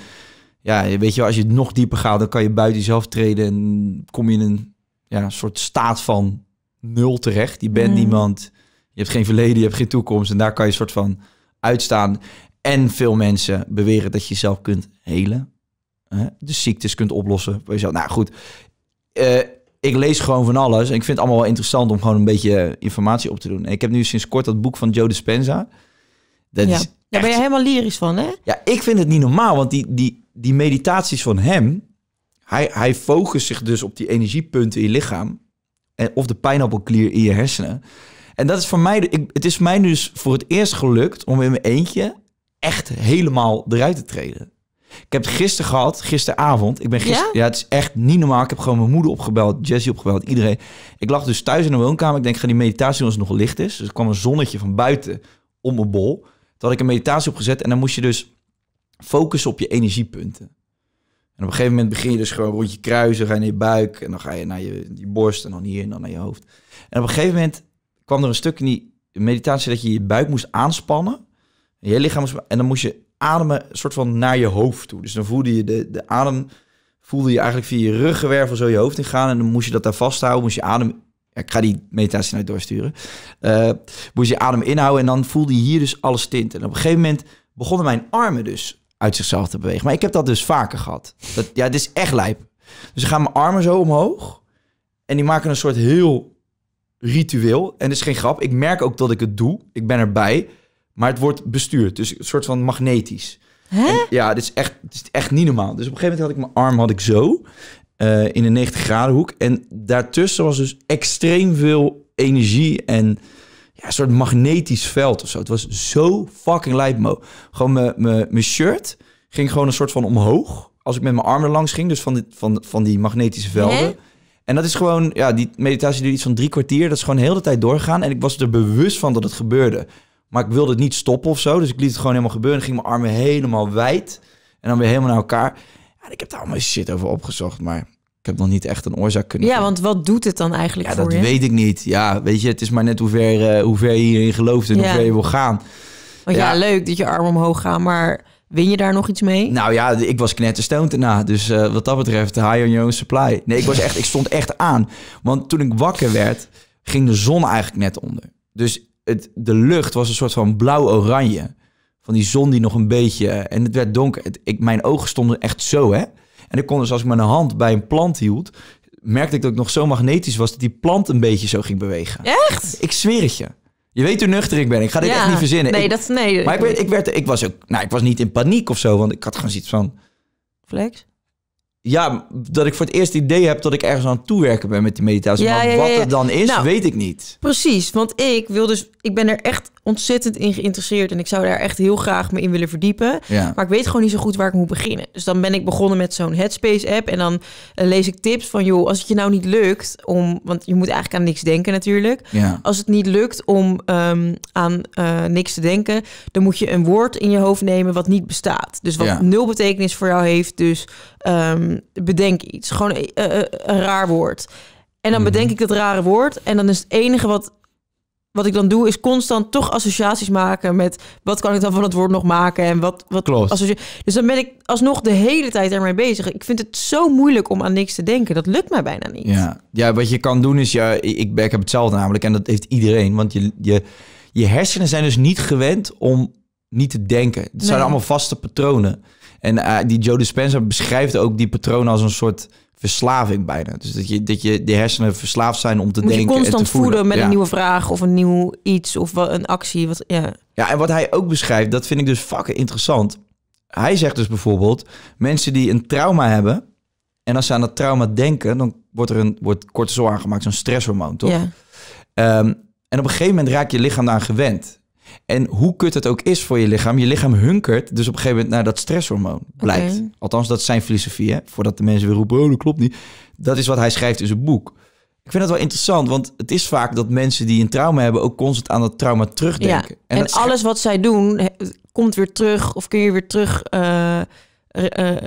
[SPEAKER 2] ja, weet je, als je nog dieper gaat, dan kan je buiten jezelf treden en kom je in een ja, soort staat van nul terecht. Je bent mm. niemand, je hebt geen verleden, je hebt geen toekomst en daar kan je soort van uitstaan. En veel mensen beweren dat je jezelf kunt helen, de ziektes kunt oplossen. Nou goed, eh, ik lees gewoon van alles. En ik vind het allemaal wel interessant om gewoon een beetje eh, informatie op te doen. En ik heb nu sinds kort dat boek van Joe Dispenza. Dat ja. Daar ben je helemaal lyrisch van, hè? Ja, ik vind het niet normaal. Want die, die, die meditaties van hem... Hij, hij focust zich dus op die energiepunten in je lichaam. En, of de pijnappelklier in je hersenen. En dat is voor mij... Ik, het is mij dus voor het eerst gelukt om in mijn eentje... echt helemaal eruit te treden. Ik heb het gisteren gehad, gisteravond. Ik ben gisteren, ja? het is echt niet normaal. Ik heb gewoon mijn moeder opgebeld, Jessie opgebeld, iedereen. Ik lag dus thuis in de woonkamer. Ik denk, ga die meditatie doen als het nog licht is. Dus er kwam een zonnetje van buiten om mijn bol. Toen had ik een meditatie opgezet en dan moest je dus focussen op je energiepunten. En op een gegeven moment begin je dus gewoon rond je kruisen, ga je naar je buik en dan ga je naar je, borst en dan hier en dan naar je hoofd. En op een gegeven moment kwam er een stuk in die meditatie dat je je buik moest aanspannen. Je lichaam. En dan moest je ademen soort van naar je hoofd toe. Dus dan voelde je de, de adem, voelde je eigenlijk via je ruggenwervel zo je hoofd ingaan. En dan moest je dat daar vasthouden, moest je adem... ik ga die meditatie naar doorsturen. Eh, moest je adem inhouden en dan voelde je hier dus alles tinten. En op een gegeven moment begonnen mijn armen dus uit zichzelf te bewegen. Maar ik heb dat dus vaker gehad. Dat, ja, het is echt lijp. Dus ik ga mijn armen zo omhoog. En die maken een soort heel ritueel. En is geen grap. Ik merk ook dat ik het doe. Ik ben erbij. Maar het wordt bestuurd. Dus een soort van magnetisch. Hè? ja, dit is, echt, dit is echt niet normaal. Dus op een gegeven moment had ik mijn arm had ik zo. Eh, in een 90 graden hoek. En daartussen was dus extreem veel energie en ja, een soort magnetisch veld of zo. Het was zo fucking lijpmo. Gewoon mijn shirt ging gewoon een soort van omhoog. Als ik met mijn armen langs ging, dus van, dit, van, van die magnetische velden. En dat is gewoon, ja, die meditatie duurde iets van drie kwartier. Dat is gewoon heel de tijd doorgaan En ik was er bewust van dat het gebeurde. Maar ik wilde het niet stoppen of zo. Dus ik liet het gewoon helemaal gebeuren. Dan ging mijn armen helemaal wijd. En dan weer helemaal naar elkaar. ik heb daar allemaal shit over opgezocht. Maar ik heb nog niet echt een oorzaak kunnen Ja,
[SPEAKER 1] want wat doet het dan eigenlijk ja, dat weet
[SPEAKER 2] ik niet. Ja, weet je, het is maar net hoe ver, eh, hoe ver je hierin gelooft en hoe ver je wil gaan. Want ja.
[SPEAKER 1] leuk dat je armen omhoog gaat, maar... Win je daar nog iets mee?
[SPEAKER 2] Nou ja, ik was te daarna. Dus eh, wat dat betreft, high on your supply. Nee, ik, was echt, ik stond echt aan. Want toen ik wakker werd, ging de zon eigenlijk net onder. Dus het, de lucht was een soort van blauw-oranje. Van die zon die nog een beetje... Eh, en het werd donker. ik, mijn ogen stonden echt zo, hè. En ik kon dus als ik mijn hand bij een plant hield... merkte ik dat ik nog zo magnetisch was... dat die plant een beetje zo ging bewegen. Echt? Ik zweer het je. Je weet hoe nuchter ik ben. Ik ga dit echt niet verzinnen. Nee, dat... Nee, maar ik, werd, ik, werd, ik was ook... Nou, ik was niet in paniek of zo. Want ik had gewoon zoiets van... Flex? ja, dat ik voor het eerst idee heb dat ik ergens aan het toewerken ben met die meditatie. maar wat het dan is, nou, weet ik niet.
[SPEAKER 1] Precies, want ik wil dus, ik ben er echt ontzettend in geïnteresseerd en ik zou daar echt heel graag me in willen verdiepen. Maar ik weet gewoon niet zo goed waar ik moet beginnen. Dus dan ben ik begonnen met zo'n Headspace app en dan eh, lees ik tips van joh, als het je nou niet lukt om, want je moet eigenlijk aan niks denken natuurlijk. Ja. Als het niet lukt om ehm, aan eh, niks te denken, dan moet je een woord in je hoofd nemen wat niet bestaat. Dus wat nul betekenis voor jou heeft. Dus ehm, bedenk iets, gewoon eh, een raar woord. En dan mhm. bedenk ik dat rare woord. En dan is het enige wat wat ik dan doe, is constant toch associaties maken met wat kan ik dan van het woord nog maken
[SPEAKER 2] en wat. wat Klopt.
[SPEAKER 1] Dus dan ben ik alsnog de hele tijd ermee bezig. Ik vind het zo moeilijk om aan niks te denken. Dat lukt mij bijna niet.
[SPEAKER 2] Ja, ja wat je kan doen is, ja, ik, ik heb hetzelfde namelijk en dat heeft iedereen. Want je, je, je hersenen zijn dus niet gewend om niet te denken. Het zijn allemaal vaste patronen. En eh, die Joe Dispenza beschrijft ook die patronen als een soort verslaving bijna. Dus dat je, dat je de hersenen verslaafd zijn om te Moet denken. Je constant en te voeden, voeden met een nieuwe
[SPEAKER 1] vraag of een nieuw iets of een actie. Wat, ja.
[SPEAKER 2] ja, en wat hij ook beschrijft, dat vind ik dus fucking interessant. Hij zegt dus bijvoorbeeld: mensen die een trauma hebben. En als ze aan dat trauma denken, dan wordt er een wordt cortisol aangemaakt, zo'n stresshormoon, toch? Ja. Ehm, en op een gegeven moment raak je lichaam daar gewend. En hoe kut het ook is voor je lichaam, je lichaam hunkert dus op een gegeven moment naar dat stresshormoon, blijkt. Althans, dat is zijn filosofie, hè? voordat de mensen weer roepen, oh, dat klopt niet. Dat is wat hij schrijft in zijn boek. Ik vind dat wel interessant, want het is vaak dat mensen die een trauma hebben ook constant aan dat trauma terugdenken. en, en alles
[SPEAKER 1] wat zij doen komt weer terug of kun je weer terug eh, eh,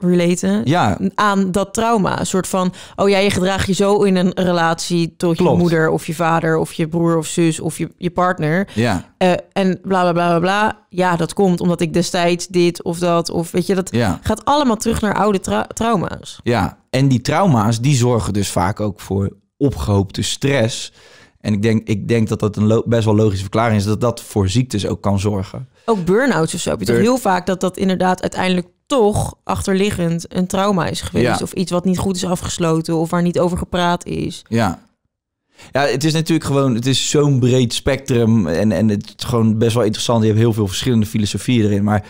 [SPEAKER 1] relaten ja. aan dat trauma. Een soort van, oh ja, je gedraagt je zo in een relatie tot je moeder of je vader of je broer of zus of je, je partner. Ja. Eh, en bla, bla bla bla Ja, dat komt omdat ik destijds dit of dat of weet je, dat ja. gaat allemaal terug naar oude trauma's.
[SPEAKER 2] Ja, en die trauma's die zorgen dus vaak ook voor opgehoopte stress. En ik denk, ik denk dat dat een best wel logische verklaring is dat dat voor ziektes ook kan zorgen.
[SPEAKER 1] Ook burn-outs
[SPEAKER 2] of zo. Heb je toch heel
[SPEAKER 1] vaak dat dat inderdaad uiteindelijk toch achterliggend een trauma is geweest. Of iets wat niet goed is afgesloten of waar niet over gepraat is.
[SPEAKER 2] Ja. Ja, het is natuurlijk gewoon, het is zo'n breed spectrum en, en het is gewoon best wel interessant. Je hebt heel veel verschillende filosofieën erin, maar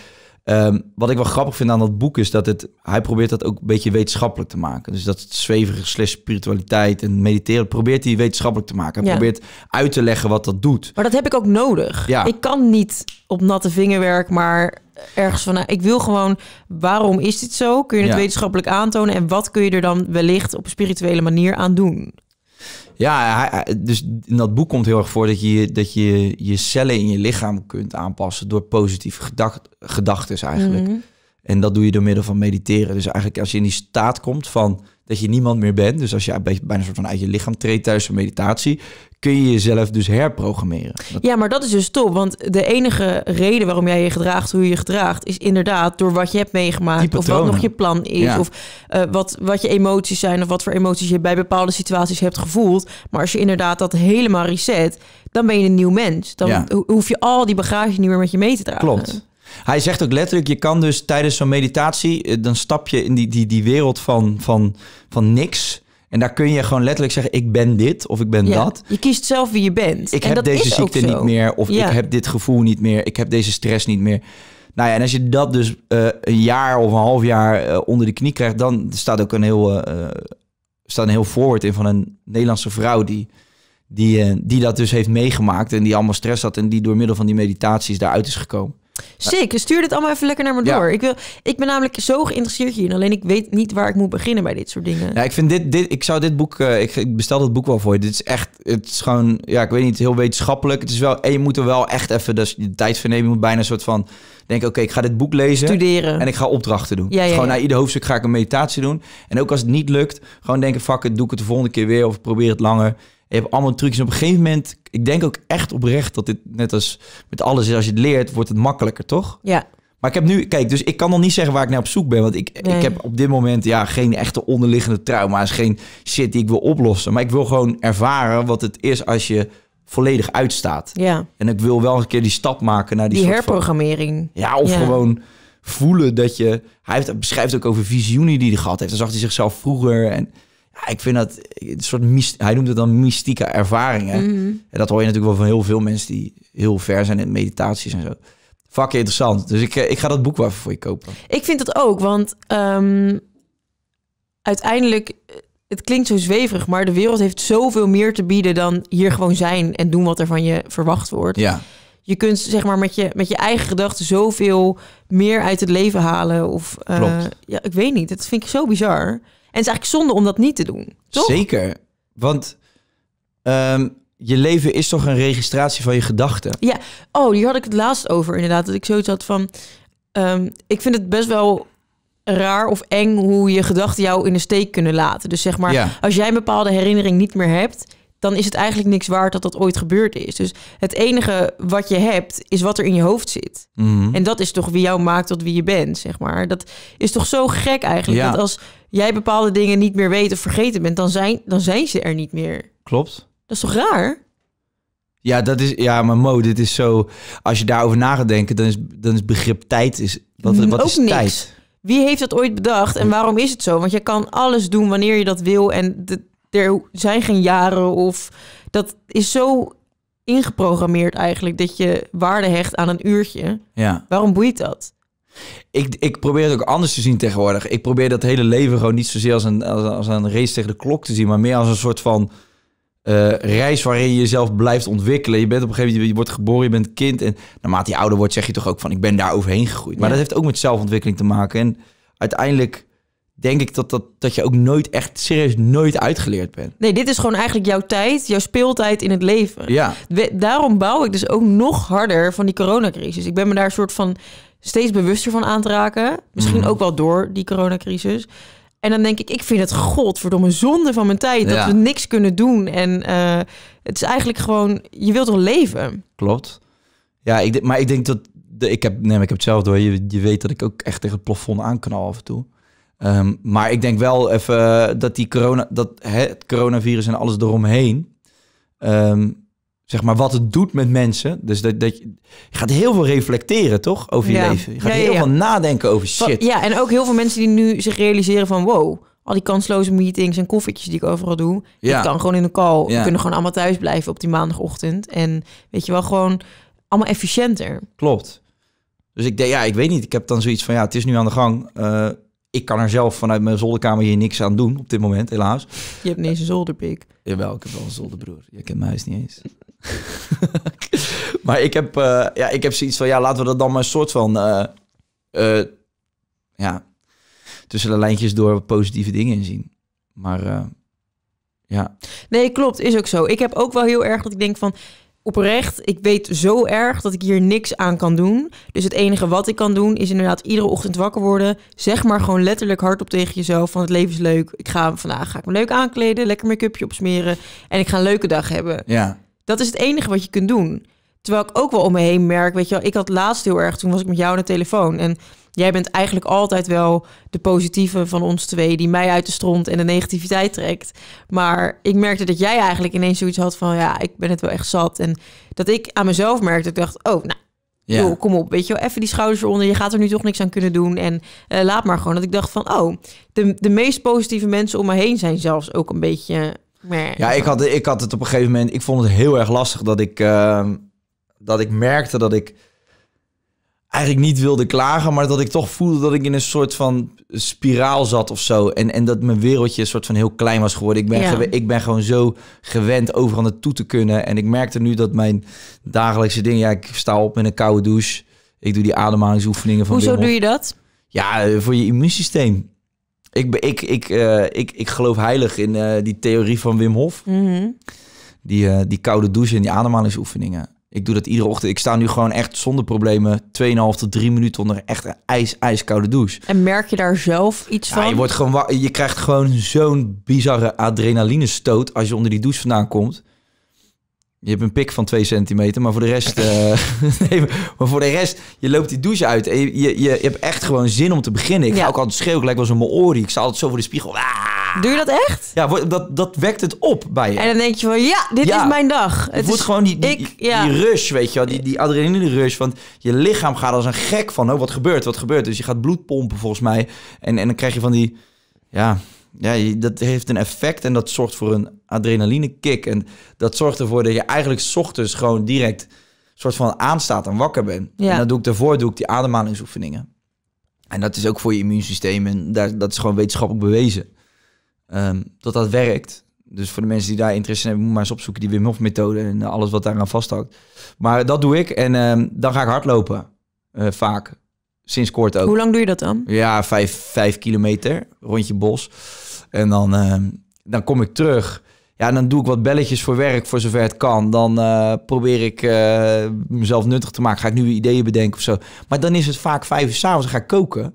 [SPEAKER 2] Ehm, wat ik wel grappig vind aan dat boek is dat het, hij probeert dat ook een beetje wetenschappelijk te maken. Dus dat zweverige slash spiritualiteit en mediteren probeert hij wetenschappelijk te maken. Hij probeert uit te leggen wat dat doet. Maar dat heb ik ook nodig. Ik
[SPEAKER 1] kan niet op natte vingerwerk, maar ergens van, nou, ik wil gewoon, waarom is dit zo? Kun je het wetenschappelijk aantonen en wat kun je er dan wellicht op een spirituele manier aan doen?
[SPEAKER 2] Ja, dus in dat boek komt heel erg voor dat je dat je, je cellen in je lichaam kunt aanpassen door positieve gedacht, gedachten eigenlijk. Mhm. En dat doe je door middel van mediteren. Dus eigenlijk als je in die staat komt van dat je niemand meer bent. Dus als je bijna een soort van uit je lichaam treedt thuis voor meditatie, kun je jezelf dus herprogrammeren.
[SPEAKER 1] Ja, maar dat is dus top. Want de enige reden waarom jij je gedraagt hoe je je gedraagt, is inderdaad door wat je hebt meegemaakt. Of wat nog je plan is. Of eh, wat, wat je emoties zijn. Of wat voor emoties je bij bepaalde situaties hebt gevoeld. Maar als je inderdaad dat helemaal reset, dan ben je een nieuw mens. Dan hoef je al die bagage niet meer met je mee te dragen. Klopt.
[SPEAKER 2] Hij zegt ook letterlijk, je kan dus tijdens zo'n meditatie, eh, dan stap je in die, die, die wereld van, van, van niks. En daar kun je gewoon letterlijk zeggen, ik ben dit of ik ben dat.
[SPEAKER 1] Je kiest zelf wie je bent. Ik heb deze ziekte niet meer of ik heb
[SPEAKER 2] dit gevoel niet meer. Ik heb deze stress niet meer. Nou ja, en als je dat dus eh, een jaar of een half jaar eh, onder de knie krijgt, dan staat ook een heel, staat een heel voorwoord in van een Nederlandse vrouw die, die, die dat dus heeft meegemaakt en die allemaal stress had en die door middel van die meditaties daaruit is gekomen.
[SPEAKER 1] Zeker, stuur dit allemaal even lekker naar me door. Ik, wil, ik ben namelijk zo geïnteresseerd hierin. Alleen ik weet niet waar ik moet beginnen bij dit soort dingen.
[SPEAKER 2] Ja, ik vind dit, dit ik zou dit boek, eh, ik, ik, bestel dit boek wel voor je. Dit is echt, het is gewoon, ja, ik weet niet, heel wetenschappelijk. Het is wel, en je moet er wel echt even dus je tijd voor nemen. Je moet bijna een soort van denken, oké, ik ga dit boek lezen. Studeren. En ik ga opdrachten doen. gewoon na ieder hoofdstuk ga ik een meditatie doen. En ook als het niet lukt, gewoon denken, fuck het, doe ik het de volgende keer weer of probeer het langer je hebt allemaal trucjes. En op een gegeven moment, ik denk ook echt oprecht dat dit net als met alles is, als je het leert, wordt het makkelijker, toch? Ja. Maar ik heb nu, kijk, dus ik kan nog niet zeggen waar ik naar op zoek ben. Want ik, ik heb op dit moment ja, geen echte onderliggende trauma's. Geen shit die ik wil oplossen. Maar ik wil gewoon ervaren wat het is als je volledig uitstaat. Ja. En ik wil wel een keer die stap maken naar die, die herprogrammering.
[SPEAKER 1] ja, of gewoon
[SPEAKER 2] voelen dat je. Hij heeft, beschrijft ook over visioenen die hij gehad heeft. Dan zag hij zichzelf vroeger. En ja, ik vind dat een soort hij noemt het dan mystieke ervaringen. Mhm. En dat hoor je natuurlijk wel van heel veel mensen die heel ver zijn in meditaties en zo. Fucking interessant. Dus ik, eh, ik ga dat boek wel voor je kopen.
[SPEAKER 1] Ik vind dat ook, want ehm, uiteindelijk, eh, het klinkt zo zweverig, maar de wereld heeft zoveel meer te bieden dan hier gewoon zijn en doen wat er van je verwacht wordt. Ja. Je kunt zeg maar met je, met je eigen gedachten zoveel meer uit het leven halen. Of eh, ja, ik weet niet. Dat vind ik zo bizar het is eigenlijk zonde om dat niet te doen.
[SPEAKER 2] Toch? Zeker. Want ehm, je leven is toch een registratie van je gedachten?
[SPEAKER 1] Ja. Oh, die had ik het laatst over inderdaad. Dat ik zoiets had van... Ehm, ik vind het best wel raar of eng hoe je gedachten jou in de steek kunnen laten. Dus zeg maar, als jij een bepaalde herinnering niet meer hebt dan is het eigenlijk niks waard dat dat ooit gebeurd is. Dus het enige wat je hebt, is wat er in je hoofd zit. Mhm. En dat is toch wie jou maakt tot wie je bent, zeg maar. Dat is toch zo gek eigenlijk. Ja. Dat als jij bepaalde dingen niet meer weet of vergeten bent, dan zijn, dan zijn ze er niet meer. Klopt. Dat is toch raar?
[SPEAKER 2] Ja, dat is, ja, maar Mo, dit is zo... Als je daarover na gaat denken, dan is, dan is begrip tijd... Is, wat, mm, wat Ook is niks. tijd?
[SPEAKER 1] Wie heeft dat ooit bedacht en waarom is het zo? Want je kan alles doen wanneer je dat wil. En de, er zijn geen jaren of dat is zo ingeprogrammeerd eigenlijk dat je waarde hecht aan een uurtje. Ja. Waarom
[SPEAKER 2] boeit dat? Ik, ik probeer het ook anders te zien tegenwoordig. Ik probeer dat hele leven gewoon niet zozeer als een, als, als een race tegen de klok te zien, maar meer als een soort van eh, reis waarin je jezelf blijft ontwikkelen. Je bent op een gegeven moment, je wordt geboren, je bent kind. En naarmate je ouder wordt, zeg je toch ook van ik ben daar overheen gegroeid. Maar dat heeft ook met zelfontwikkeling te maken. En uiteindelijk denk ik dat, dat, dat je ook nooit echt serieus nooit uitgeleerd bent. Nee,
[SPEAKER 1] dit is gewoon eigenlijk jouw tijd, jouw speeltijd in het leven. Ja. daarom bouw ik dus ook nog harder van die coronacrisis. Ik ben me daar een soort van steeds bewuster van aan te raken. Misschien mhm. ook wel door die coronacrisis. En dan denk ik, ik vind het godverdomme zonde van mijn tijd dat we niks kunnen doen. En eh, het is eigenlijk gewoon, je wilt toch leven?
[SPEAKER 2] Klopt. Ja, ik, maar ik denk dat, ik heb, nee, ik heb het zelf door. Je, je weet dat ik ook echt tegen het plafond aanknal af en toe. Ehm, maar ik denk wel even eh, dat die corona, dat het coronavirus en alles eromheen, ehm, zeg maar wat het doet met mensen. Dus dat, dat je, gaat heel veel reflecteren, toch? Over je leven. Je gaat heel veel nadenken over shit. Ja,
[SPEAKER 1] en ook heel veel mensen die nu zich realiseren van wow, al die kansloze meetings en koffietjes die ik overal doe. Ik kan gewoon in de call. We kunnen gewoon allemaal thuis blijven op die maandagochtend. En weet je wel, gewoon allemaal efficiënter.
[SPEAKER 2] Klopt. Dus ik denk, ja, ik weet niet. Ik heb dan zoiets van, ja, het is nu aan de gang. Uh, ik kan er zelf vanuit mijn zolderkamer hier niks aan doen op dit moment, helaas.
[SPEAKER 1] Je hebt niet eens een zolderpik.
[SPEAKER 2] Jawel, ik heb wel een zolderbroer. Je kent mij eens niet eens. [laughs] maar ik heb, eh, ja, ik heb zoiets van, ja, laten we dat dan maar een soort van... Eh, eh, ja, tussen de lijntjes door positieve dingen inzien. Maar ja.
[SPEAKER 1] Nee, klopt. Is ook zo. Ik heb ook wel heel erg dat ik denk van oprecht, ik weet zo erg dat ik hier niks aan kan doen. Dus het enige wat ik kan doen is inderdaad iedere ochtend wakker worden. Zeg maar gewoon letterlijk hardop tegen jezelf van het leven is leuk. Ik ga vandaag ga ik me leuk aankleden, lekker make-upje opsmeren en ik ga een leuke dag hebben. Ja. Dat is het enige wat je kunt doen. Terwijl ik ook wel om me heen merk, weet je wel, ik had laatst heel erg, toen was ik met jou aan de telefoon en jij bent eigenlijk altijd wel de positieve van ons twee, die mij uit de stront en de negativiteit trekt. Maar ik merkte dat jij eigenlijk ineens zoiets had van, ja, ik ben het wel echt zat. En dat ik aan mezelf merkte, ik dacht, oh, nou, kom op, weet je wel, even die schouders eronder. Je gaat er nu toch niks aan kunnen doen. En eh, laat maar gewoon. Dat ik dacht van, oh, de, de meest positieve mensen om me heen zijn zelfs ook een beetje... Ja, ik had,
[SPEAKER 2] ik had het op een gegeven moment... Ik vond het heel erg lastig dat ik, ehm, dat ik merkte dat ik eigenlijk niet wilde klagen, maar dat ik toch voelde dat ik in een soort van spiraal zat of zo. En, en dat mijn wereldje een soort van heel klein was geworden. Ik ben, ik ben gewoon zo gewend overal naartoe te kunnen. En ik merkte nu dat mijn dagelijkse dingen... Ja, ik sta op met een koude douche. Ik doe die ademhalingsoefeningen van Hoezo doe je dat? Ja, eh, voor je immuunsysteem. Ik, ik, ik, eh, ik, ik geloof heilig in eh, die theorie van Wim Hof. Mhm. die, die koude douche en die ademhalingsoefeningen. Ik doe dat iedere ochtend. Ik sta nu gewoon echt zonder problemen 2,5 tot 3 minuten onder echt een ijs, ijskoude douche.
[SPEAKER 1] En merk je daar zelf iets ja, van? Je, wordt
[SPEAKER 2] gewoon, je krijgt gewoon zo'n bizarre adrenaline stoot als je onder die douche vandaan komt. Je hebt een pik van 2 centimeter, maar voor de rest. Eh, [laughs] maar voor de rest, je loopt die douche uit. je, je, je hebt echt gewoon zin om te beginnen. Ik ga ook altijd schreeuwen, ik gelijk wel een Maori. Ik sta altijd zo voor de spiegel. Ah! Doe je dat echt? Ja, dat, dat wekt het op bij je. En
[SPEAKER 1] dan denk je van, ja, dit is mijn dag. Het, is gewoon die,
[SPEAKER 2] die, rush, weet je wel. Die, die adrenaline rush. Want je lichaam gaat als een gek van, oh, wat gebeurt, wat gebeurt. Dus je gaat bloed pompen volgens mij. En, en dan krijg je van die, ja, ja, dat heeft een effect en dat zorgt voor een adrenaline kick. En dat zorgt ervoor dat je eigenlijk ochtends gewoon direct soort van aanstaat en wakker bent. Ja. En dan doe ik daarvoor doe ik die ademhalingsoefeningen. En dat is ook voor je immuunsysteem en daar, dat is gewoon wetenschappelijk bewezen. Ehm, dat dat werkt. Dus voor de mensen die daar interesse in hebben, moet maar eens opzoeken die Wim Hof methode en eh, alles wat daaraan vasthangt. Maar dat doe ik en ehm, dan ga ik hardlopen. Eh, vaak. Sinds kort ook. Hoe lang doe je dat dan? Ja, vijf, vijf kilometer rondje bos. En dan, ehm, dan kom ik terug. Ja, dan doe ik wat belletjes voor werk, voor zover het kan. Dan eh, probeer ik mezelf nuttig te maken. Ga ik nu ideeën bedenken of zo. Maar dan is het vaak vijf uur s'avonds. Dan ga ik koken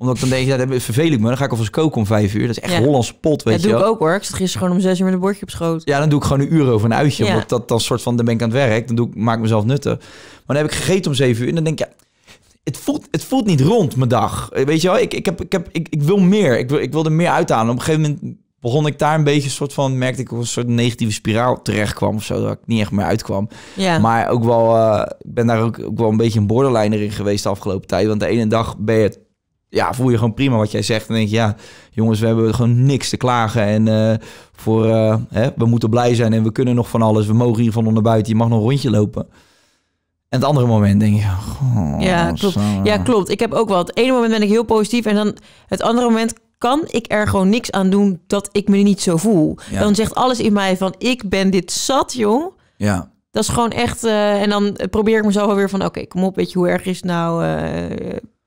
[SPEAKER 2] omdat ik dan denk, dat ja, vervel ik me. Dan ga ik alvast koken om vijf uur. Dat is echt Hollands pot, weet dat je Dat doe ik ook
[SPEAKER 1] hoor. Ik zat gisteren gewoon om zes uur met een bordje op schoot.
[SPEAKER 2] Ja, dan doe ik gewoon een uur over een uitje. Want dat, dat soort van, dan ben ik aan het werk. Dan doe ik, maak ik mezelf nutten. Maar dan heb ik gegeten om zeven uur. En dan denk ik, ja, het voelt, het voelt niet rond mijn dag. Weet je wel, ik, ik, heb, ik, heb, ik, ik wil meer. Ik wil, ik wil er meer uithalen. Op een gegeven moment begon ik daar een beetje soort van merkte ik een soort negatieve spiraal terecht kwam of zo dat ik niet echt meer uitkwam. Ja. Maar ook wel, eh, ik ben daar ook, ook wel een beetje een borderliner in geweest de afgelopen tijd. Want de ene dag ben je ja, voel je gewoon prima wat jij zegt. En denk je, ja, jongens, we hebben gewoon niks te klagen. En eh, voor, eh, hè, we moeten blij zijn en we kunnen nog van alles. We mogen hier onder buiten, je mag nog een rondje lopen. En het andere moment denk je... ja, klopt. ja, klopt.
[SPEAKER 1] Ik heb ook wel... Het ene moment ben ik heel positief en dan het andere moment kan ik er gewoon niks aan doen dat ik me niet zo voel. Dan zegt alles in mij van ik ben dit zat, jong. Ja. Dat is gewoon echt... Eh, en dan probeer ik mezelf alweer van oké, kom op, weet je, hoe erg is nou...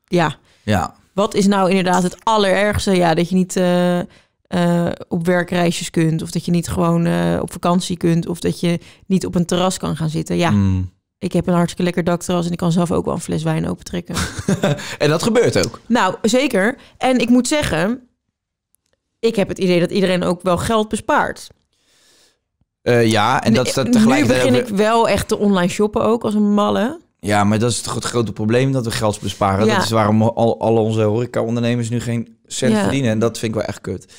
[SPEAKER 1] ja. Ja wat is nou inderdaad het allerergste? Ja, dat je niet eh, eh, op werkreisjes kunt. Of dat je niet gewoon eh, op vakantie kunt. Of dat je niet op een terras kan gaan zitten. Ja. Mm. Ik heb een hartstikke lekker dakterras en ik kan zelf ook wel een fles wijn opentrekken.
[SPEAKER 2] [laughs] en dat gebeurt ook.
[SPEAKER 1] Nou, zeker. En ik moet zeggen, ik heb het idee dat iedereen ook wel geld bespaart.
[SPEAKER 2] ja, en dat is dat tegelijkertijd... Nu begin ik
[SPEAKER 1] wel echt te online shoppen ook als een malle.
[SPEAKER 2] Ja, maar dat is het grote probleem dat we geld besparen. Dat is waarom al, al onze horeca-ondernemers nu geen cent verdienen. En dat vind ik wel echt kut.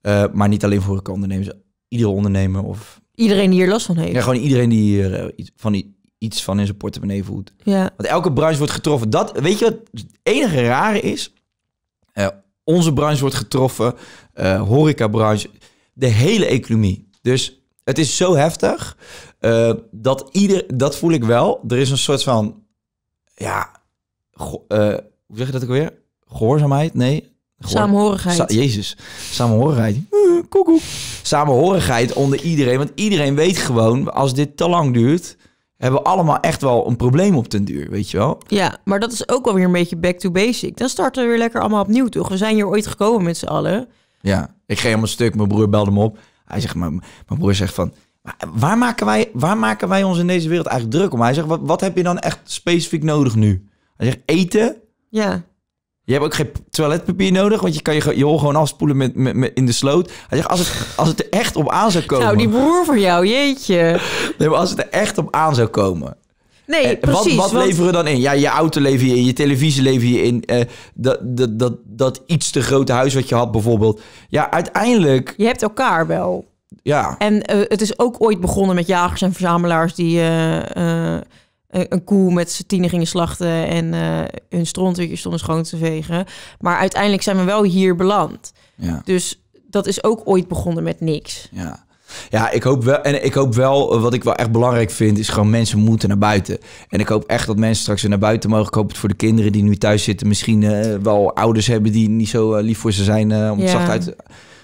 [SPEAKER 2] Eh, maar niet alleen voor horeca Iedere ondernemer of...
[SPEAKER 1] Iedereen die hier last van heeft. Ja, gewoon
[SPEAKER 2] iedereen die hier eh, van iets van in zijn portemonnee voelt. Ja. Want elke branche wordt getroffen. Dat, weet je wat het enige rare is? Uh, onze branche wordt getroffen. horeca-branche. De hele economie. Dus het is zo heftig. Eh, dat, ieder, dat voel ik wel. Er is een soort van, ja, eh, hoe zeg je dat ook weer? Gehoorzaamheid? Nee. Samenhorigheid. Jezus, samenhorigheid. Eh, Koekoek. Samenhorigheid onder iedereen. Want iedereen weet gewoon, als dit te lang duurt, hebben we allemaal echt wel een probleem op den duur, weet je wel?
[SPEAKER 1] Ja, maar dat is ook wel weer een beetje back to basic. Dan starten we weer lekker allemaal opnieuw, toch? We zijn hier ooit gekomen met z'n allen.
[SPEAKER 2] Ja, ik ging helemaal stuk. Mijn broer belde me op. Hij zegt, mijn, mijn broer zegt van... Waar maken, wij, waar maken wij ons in deze wereld eigenlijk druk om? Hij zegt, wat, heb je dan echt specifiek nodig nu? Hij zegt, eten. Ja. Je hebt ook geen toiletpapier nodig, want je kan je, je hol gewoon afspoelen met, met, in de sloot. Hij zegt, als het, als het er echt op aan zou nou, komen... Nou, die
[SPEAKER 1] broer van jou,
[SPEAKER 2] jeetje. [laughs] Nee, maar als het er echt op aan zou komen...
[SPEAKER 1] Nee, eh, precies. Wat, wat leveren
[SPEAKER 2] we dan in? Ja, je auto lever je in, je televisie lever je in. Eh, dat, dat, dat, dat iets te grote huis wat je had bijvoorbeeld. Ja, uiteindelijk... Je hebt elkaar wel. Ja.
[SPEAKER 1] En eh, het is
[SPEAKER 2] ook ooit begonnen met jagers en verzamelaars
[SPEAKER 1] die eh, eh, een koe met z'n tienen gingen slachten en hun strontwitje stonden schoon te vegen. Maar uiteindelijk zijn we wel hier beland. Ja. Dus dat is ook ooit begonnen met niks.
[SPEAKER 2] Ja. Ja, ik hoop wel. En ik hoop wel, wat ik wel echt belangrijk vind, is gewoon mensen moeten naar buiten. En ik hoop echt dat mensen straks weer naar buiten mogen. Ik hoop het voor de kinderen die nu thuis zitten. Misschien wel ouders hebben die niet zo lief voor ze zijn. om het zacht uit te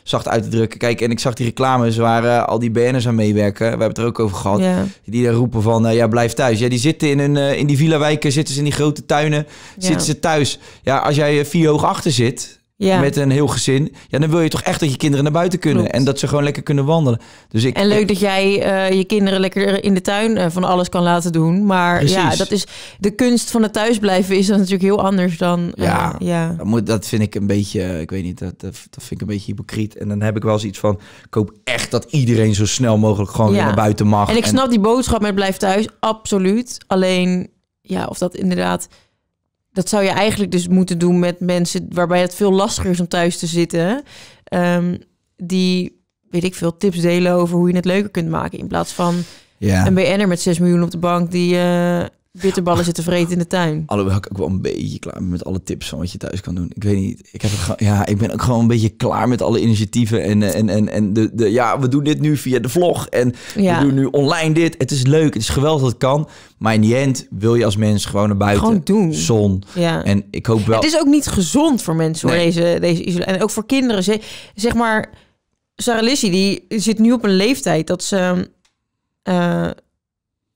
[SPEAKER 2] zacht uit te drukken. Kijk, en ik zag die reclames waar eh, al die BN'ers aan meewerken. We hebben het er ook over gehad. Die daar roepen van, eh, ja, blijf thuis. Ja, die zitten in, hun, eh, in die villa-wijken, zitten ze in die grote tuinen, zitten ze thuis. Ja, als jij vier hoog achter zit ja. Met een heel gezin. Ja, dan wil je toch echt dat je kinderen naar buiten kunnen. En dat ze gewoon lekker kunnen wandelen. Dus ik, en leuk
[SPEAKER 1] dat jij eh, je kinderen lekker in de tuin eh, van alles kan laten doen. Maar ja, dat is, de kunst van het thuisblijven is dan natuurlijk heel
[SPEAKER 2] anders dan... Eh, ja, ja. Dat, moet, dat vind ik een beetje, ik weet niet, dat, dat, vind ik een beetje hypocriet. En dan heb ik wel zoiets van, ik hoop echt dat iedereen zo snel mogelijk gewoon weer naar buiten mag. En ik snap die
[SPEAKER 1] boodschap met blijf thuis, absoluut. Alleen, ja, of dat inderdaad dat zou je eigenlijk dus moeten doen met mensen waarbij het veel lastiger is om thuis te zitten. Ehm, die, weet ik veel, tips delen over hoe je het leuker kunt maken. In plaats van ja. een BN'er met 6 miljoen op de bank die eh, bitterballen zitten vreten in de tuin.
[SPEAKER 2] Alhoewel ik ook wel een beetje klaar met alle tips van wat je thuis kan doen. Ik weet niet, ik, heb ja, ik ben ook gewoon een beetje klaar met alle initiatieven. En, en, en, en de, de, ja, we doen dit nu via de vlog en ja. we doen nu online dit. Het is leuk, het is geweldig dat het kan. Maar in die end wil je als mens gewoon naar buiten. Gewoon doen. Zon. Ja. En ik hoop wel... Het is ook
[SPEAKER 1] niet gezond voor mensen nee. deze deze, deze En ook voor kinderen. Zeg, zeg maar, Sarah die zit nu op een leeftijd dat ze... Ehm, eh,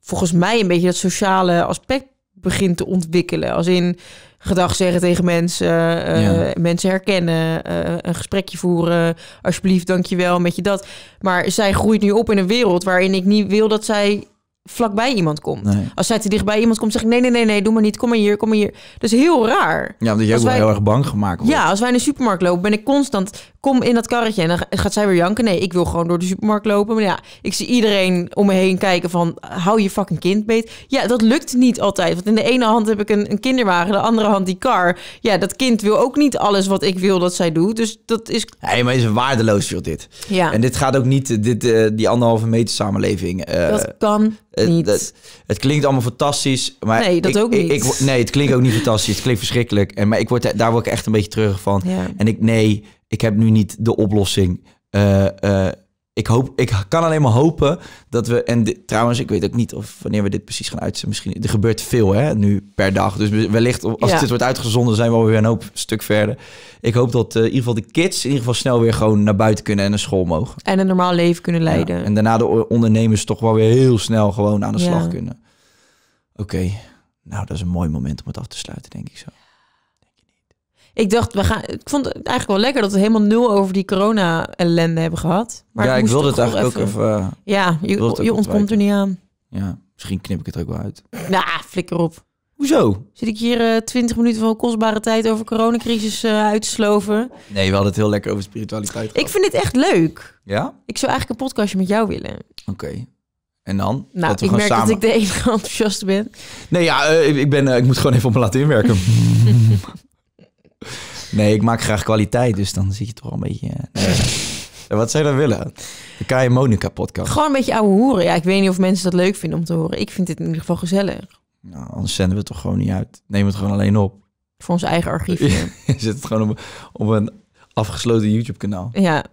[SPEAKER 1] volgens mij een beetje dat sociale aspect begint te ontwikkelen. Als in gedag zeggen tegen mensen, eh, eh, mensen herkennen, eh, een gesprekje voeren, alsjeblieft, dankjewel, met je dat. Maar zij groeit nu op in een wereld waarin ik niet wil dat zij vlakbij iemand komt. Als zij te dichtbij iemand komt, zeg ik nee, nee, nee, nee, doe maar niet. Kom maar hier, kom maar hier. Dus heel raar. Ja, omdat je ook heel erg
[SPEAKER 2] bang gemaakt wordt. Ja,
[SPEAKER 1] als wij in de supermarkt lopen, ben ik constant, kom in dat karretje. En dan gaat zij weer janken. Nee, ik wil gewoon door de supermarkt lopen. Maar ja, ik zie iedereen om me heen kijken van, hou je fucking kind beet. Ja, dat lukt niet altijd. Want in de ene hand heb ik een, kinderwagen, de andere hand die kar. Ja, dat kind wil ook niet alles wat ik wil dat zij doet. Dus dat is...
[SPEAKER 2] hey, maar is waardeloos, veel dit. Ja. En dit gaat ook niet, dit, eh, die anderhalve meter samenleving. Eh, dat kan eh, het, klinkt allemaal fantastisch. Maar nee, dat ik, ook niet. Ik, nee, het klinkt ook niet fantastisch. Het klinkt verschrikkelijk. En, maar ik word, daar word ik echt een beetje treurig van. En ik, nee, ik heb nu niet de oplossing. Eh, eh, ik, hoop, ik kan alleen maar hopen dat we. En trouwens, ik weet ook niet of wanneer we dit precies gaan uitzenden. Misschien er gebeurt veel hè, nu per dag. Dus wellicht als ja. dit wordt uitgezonden, zijn we weer een hoop stuk verder. Ik hoop dat eh, in ieder geval de kids in ieder geval snel weer gewoon naar buiten kunnen en naar school mogen.
[SPEAKER 1] En een normaal leven kunnen leiden.
[SPEAKER 2] en daarna de ondernemers toch wel weer heel snel gewoon aan de slag kunnen. Oké, nou dat is een mooi moment om het af te sluiten, denk ik zo
[SPEAKER 1] ik dacht, we gaan, ik vond het eigenlijk wel lekker dat we helemaal nul over die corona-ellende hebben gehad. Maar ja, ik eh, wilde het eigenlijk ook even... ja, je, je ontkomt er niet aan.
[SPEAKER 2] Ja, misschien knip ik het ook wel uit.
[SPEAKER 1] Nou, flikker op. Hoezo? Zit ik hier eh, twintig minuten van kostbare tijd over coronacrisis uh, uit te sloven?
[SPEAKER 2] Nee, we hadden het heel lekker over spiritualiteit. Ik
[SPEAKER 1] vind dit echt leuk. Ja? Ik zou eigenlijk een podcastje met jou willen.
[SPEAKER 2] Oké. En dan? Nou, ik merk dat ik de
[SPEAKER 1] enige [laughs] enthousiast ben.
[SPEAKER 2] Nee, ja, ik, ben, ik moet gewoon even op me laten inwerken. [laughs] Nee, ik maak graag kwaliteit, dus dan zit je toch een beetje... Eh, nee. [laughs] Wat zou je dan willen? De Kai Monica podcast. Gewoon
[SPEAKER 1] een beetje ouwe hoeren. Ja, ik weet niet of mensen dat leuk vinden om te horen. Ik vind dit in ieder geval gezellig.
[SPEAKER 2] Nou, anders zenden we het toch gewoon niet uit. Neem het gewoon alleen op. Voor ons eigen archief. Je [laughs] zet het gewoon op, op een afgesloten YouTube kanaal. Ja,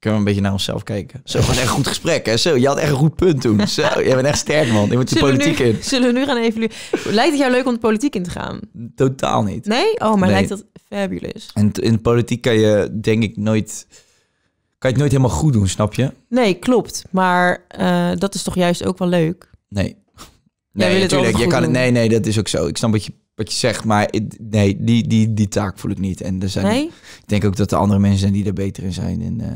[SPEAKER 2] kunnen we een beetje naar onszelf kijken. Zo, was echt een goed gesprek. Hè? Zo, je had echt een goed punt toen. Zo, jij bent echt sterk, man. Je moet de politiek in. Zullen
[SPEAKER 1] we nu gaan evalueren? Lijkt het jou leuk om de politiek in te gaan?
[SPEAKER 2] Totaal niet. Nee? Oh, maar lijkt dat fabulous. En in de politiek kan je denk ik nooit... Kan je het nooit helemaal goed doen, snap je?
[SPEAKER 1] Nee, klopt. Maar eh, dat is toch juist ook wel leuk?
[SPEAKER 2] Nee. Nee, natuurlijk. Je kan het, nee, nee, dat is ook zo. Ik snap wat je, wat je zegt, maar nee, die, die, die taak voel ik niet. En er zijn, nee? ik denk ook dat er andere mensen zijn die er beter in zijn. En, eh,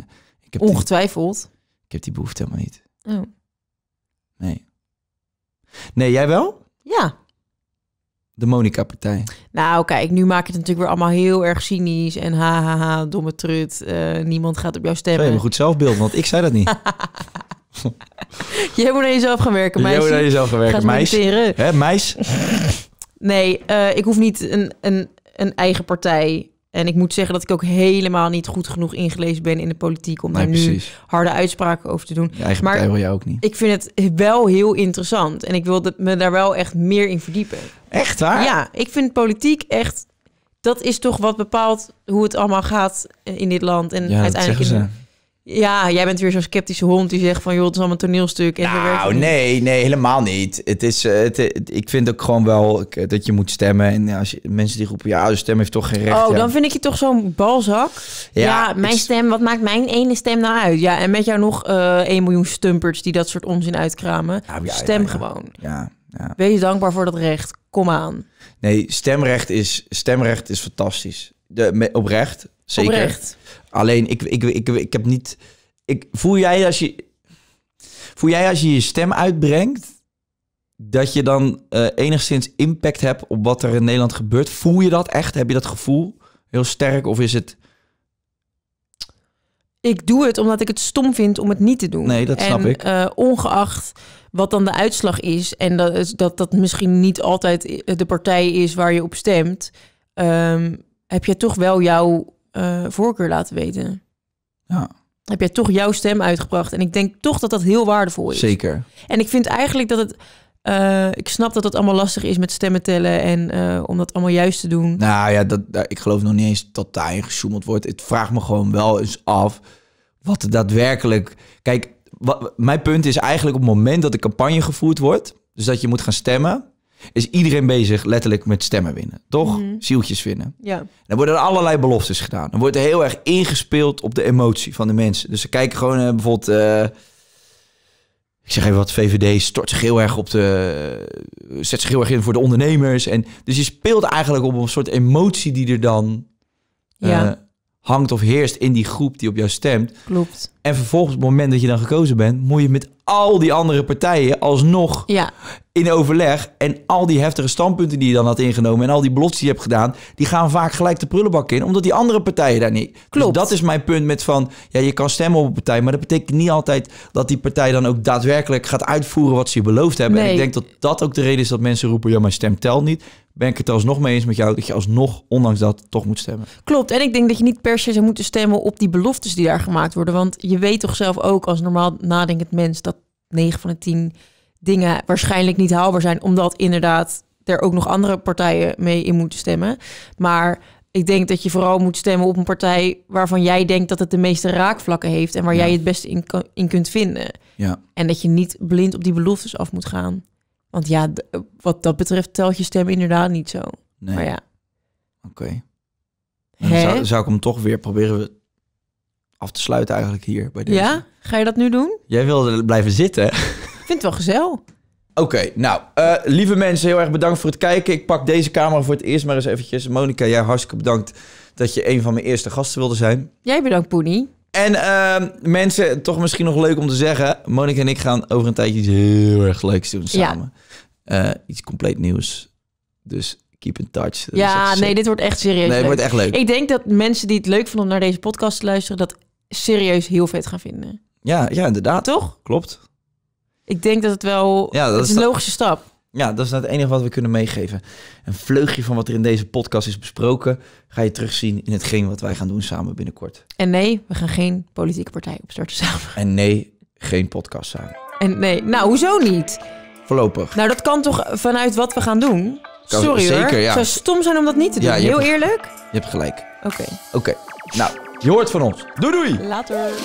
[SPEAKER 2] Ongetwijfeld. ik heb die behoefte helemaal niet. Oh. Nee. Nee, jij wel? Ja. De Monica-partij.
[SPEAKER 1] Nou, kijk, nu maak je het natuurlijk weer allemaal heel erg cynisch. En hahaha, ha, ha, domme trut. Eh, niemand gaat op jou stemmen. Nee, een
[SPEAKER 2] goed zelfbeeld, want ik zei dat niet. [laughs]
[SPEAKER 1] Jij moet aan jezelf gaan werken, meisje. Jij moet aan jezelf gaan werken, meis? nee, eh, ik hoef niet een, een, een eigen partij en ik moet zeggen dat ik ook helemaal niet goed genoeg ingelezen ben in de politiek om daar nu harde uitspraken over te doen. maar wil jij ook niet. Ik vind het wel heel interessant en ik wil me daar wel echt meer in verdiepen. Echt waar? Ja, ik vind politiek echt. Dat is toch wat bepaalt hoe het allemaal gaat in dit land en ja, uiteindelijk. ze. Ja, jij bent weer zo'n sceptische hond die zegt van... joh, het is allemaal een toneelstuk. En nou,
[SPEAKER 2] nee, nee, helemaal niet. Het is, eh, het, ik vind ook gewoon wel eh, dat je moet stemmen. En eh, als je, mensen die roepen, ja, de stem heeft toch geen recht. Oh, dan vind
[SPEAKER 1] ik je toch zo'n balzak.
[SPEAKER 2] Ja, mijn
[SPEAKER 1] stem, wat maakt mijn ene stem nou uit? Ja, en met jou nog uh, 1 miljoen stumperts die dat soort onzin uitkramen. stem gewoon. Ja, Wees dankbaar voor dat recht. Kom aan.
[SPEAKER 2] Nee, stemrecht is, stemrecht is fantastisch. De, oprecht. Zeker. Alleen, ik, ik, ik, ik, heb niet... Ik, voel, jij als je, voel jij als je je stem uitbrengt... dat je dan eh, enigszins impact hebt op wat er in Nederland gebeurt? Voel je dat echt? Heb je dat gevoel heel sterk? Of is het...
[SPEAKER 1] Ik doe het omdat ik het stom vind om het niet te doen. Nee, dat snap en, ik. Eh, ongeacht wat dan de uitslag is... en dat dat, dat misschien niet altijd de partij is waar je op stemt... Ehm, heb je toch wel jouw uh, voorkeur laten weten. Ja. Heb jij toch jouw stem uitgebracht? En ik denk toch dat dat heel waardevol is. Zeker. En ik vind eigenlijk dat het. Eh, ik snap dat het allemaal lastig is met stemmen tellen en eh, om dat allemaal juist te doen.
[SPEAKER 2] Nou ja, dat, ik geloof nog niet eens dat daarin gesjoemeld wordt. Het vraagt me gewoon wel eens af wat er daadwerkelijk. Kijk, wat, mijn punt is eigenlijk op het moment dat de campagne gevoerd wordt, dus dat je moet gaan stemmen, is iedereen bezig letterlijk met stemmen winnen. Toch? Mhm. Zieltjes winnen. Ja. Dan worden er allerlei beloftes gedaan. Dan wordt er heel erg ingespeeld op de emotie van de mensen. Dus ze kijken gewoon uh, bijvoorbeeld... Eh, ik zeg even wat, VVD stort zich heel erg op de... Eh, zet zich heel erg in voor de ondernemers. En, dus je speelt eigenlijk op een soort emotie die er dan... Ja hangt of heerst in die groep die op jou stemt. Klopt. En vervolgens, op het moment dat je dan gekozen bent, moet je met al die andere partijen alsnog ja. in overleg. En al die heftige standpunten die je dan had ingenomen en al die blots die je hebt gedaan, die gaan vaak gelijk de prullenbak in, omdat die andere partijen daar niet. Dus Klopt. dat is mijn punt met van, ja, je kan stemmen op een partij, maar dat betekent niet altijd dat die partij dan ook daadwerkelijk gaat uitvoeren wat ze je beloofd hebben. Nee. En ik denk dat dat ook de reden is dat mensen roepen, ja, maar stem telt niet ben ik het alsnog mee eens met jou dat je alsnog, ondanks dat, toch moet stemmen.
[SPEAKER 1] Klopt. En ik denk dat je niet per se zou moeten stemmen op die beloftes die daar gemaakt worden. Want je weet toch zelf ook als normaal nadenkend mens dat 9 van de 10 dingen waarschijnlijk niet haalbaar zijn. Omdat inderdaad er ook nog andere partijen mee in moeten stemmen. Maar ik denk dat je vooral moet stemmen op een partij waarvan jij denkt dat het de meeste raakvlakken heeft en waar jij het beste in, in kunt vinden. Ja. En dat je niet blind op die beloftes af moet gaan. Want ja, wat dat betreft telt je stem inderdaad niet zo. Nee. Maar ja.
[SPEAKER 2] Oké. Zou, zou ik hem toch weer proberen af te sluiten eigenlijk hier bij deze.
[SPEAKER 1] Ja? Ga je dat nu doen?
[SPEAKER 2] Jij wilde blijven zitten. Ik
[SPEAKER 1] vind het wel gezellig.
[SPEAKER 2] Oké, nou, eh, lieve mensen, heel erg bedankt voor het kijken. Ik pak deze camera voor het eerst maar eens eventjes. Monika, jij hartstikke bedankt dat je een van mijn eerste gasten wilde zijn.
[SPEAKER 1] Jij bedankt, Poenie.
[SPEAKER 2] En ehm, mensen, toch misschien nog leuk om te zeggen... Monika en ik gaan over een tijdje iets heel erg leuks doen samen. Ja. Eh, iets compleet nieuws. Dus keep in touch. ja, nee, dit wordt echt serieus. Nee, wordt echt leuk. Ik
[SPEAKER 1] denk dat mensen die het leuk vinden om naar deze podcast te luisteren, dat serieus heel vet gaan vinden.
[SPEAKER 2] Ja, ja, inderdaad. Toch? Klopt. Ik denk dat het wel ja, dat is een logische stap. Ja, dat is nou het enige wat we kunnen meegeven. Een vleugje van wat er in deze podcast is besproken, ga je terugzien in hetgeen wat wij gaan doen samen binnenkort.
[SPEAKER 1] En nee, we gaan geen politieke partij opstarten samen.
[SPEAKER 2] En nee, geen podcast samen.
[SPEAKER 1] En nee, nou hoezo niet? Voorlopig. Nou, dat kan toch vanuit wat we gaan doen? Sorry zeker, hoor. Ja. Zou stom zijn om dat niet te doen. Ja, Heel eerlijk. Je hebt gelijk. Oké.
[SPEAKER 2] Oké. Nou, je hoort van ons. Doei
[SPEAKER 1] doei. Later.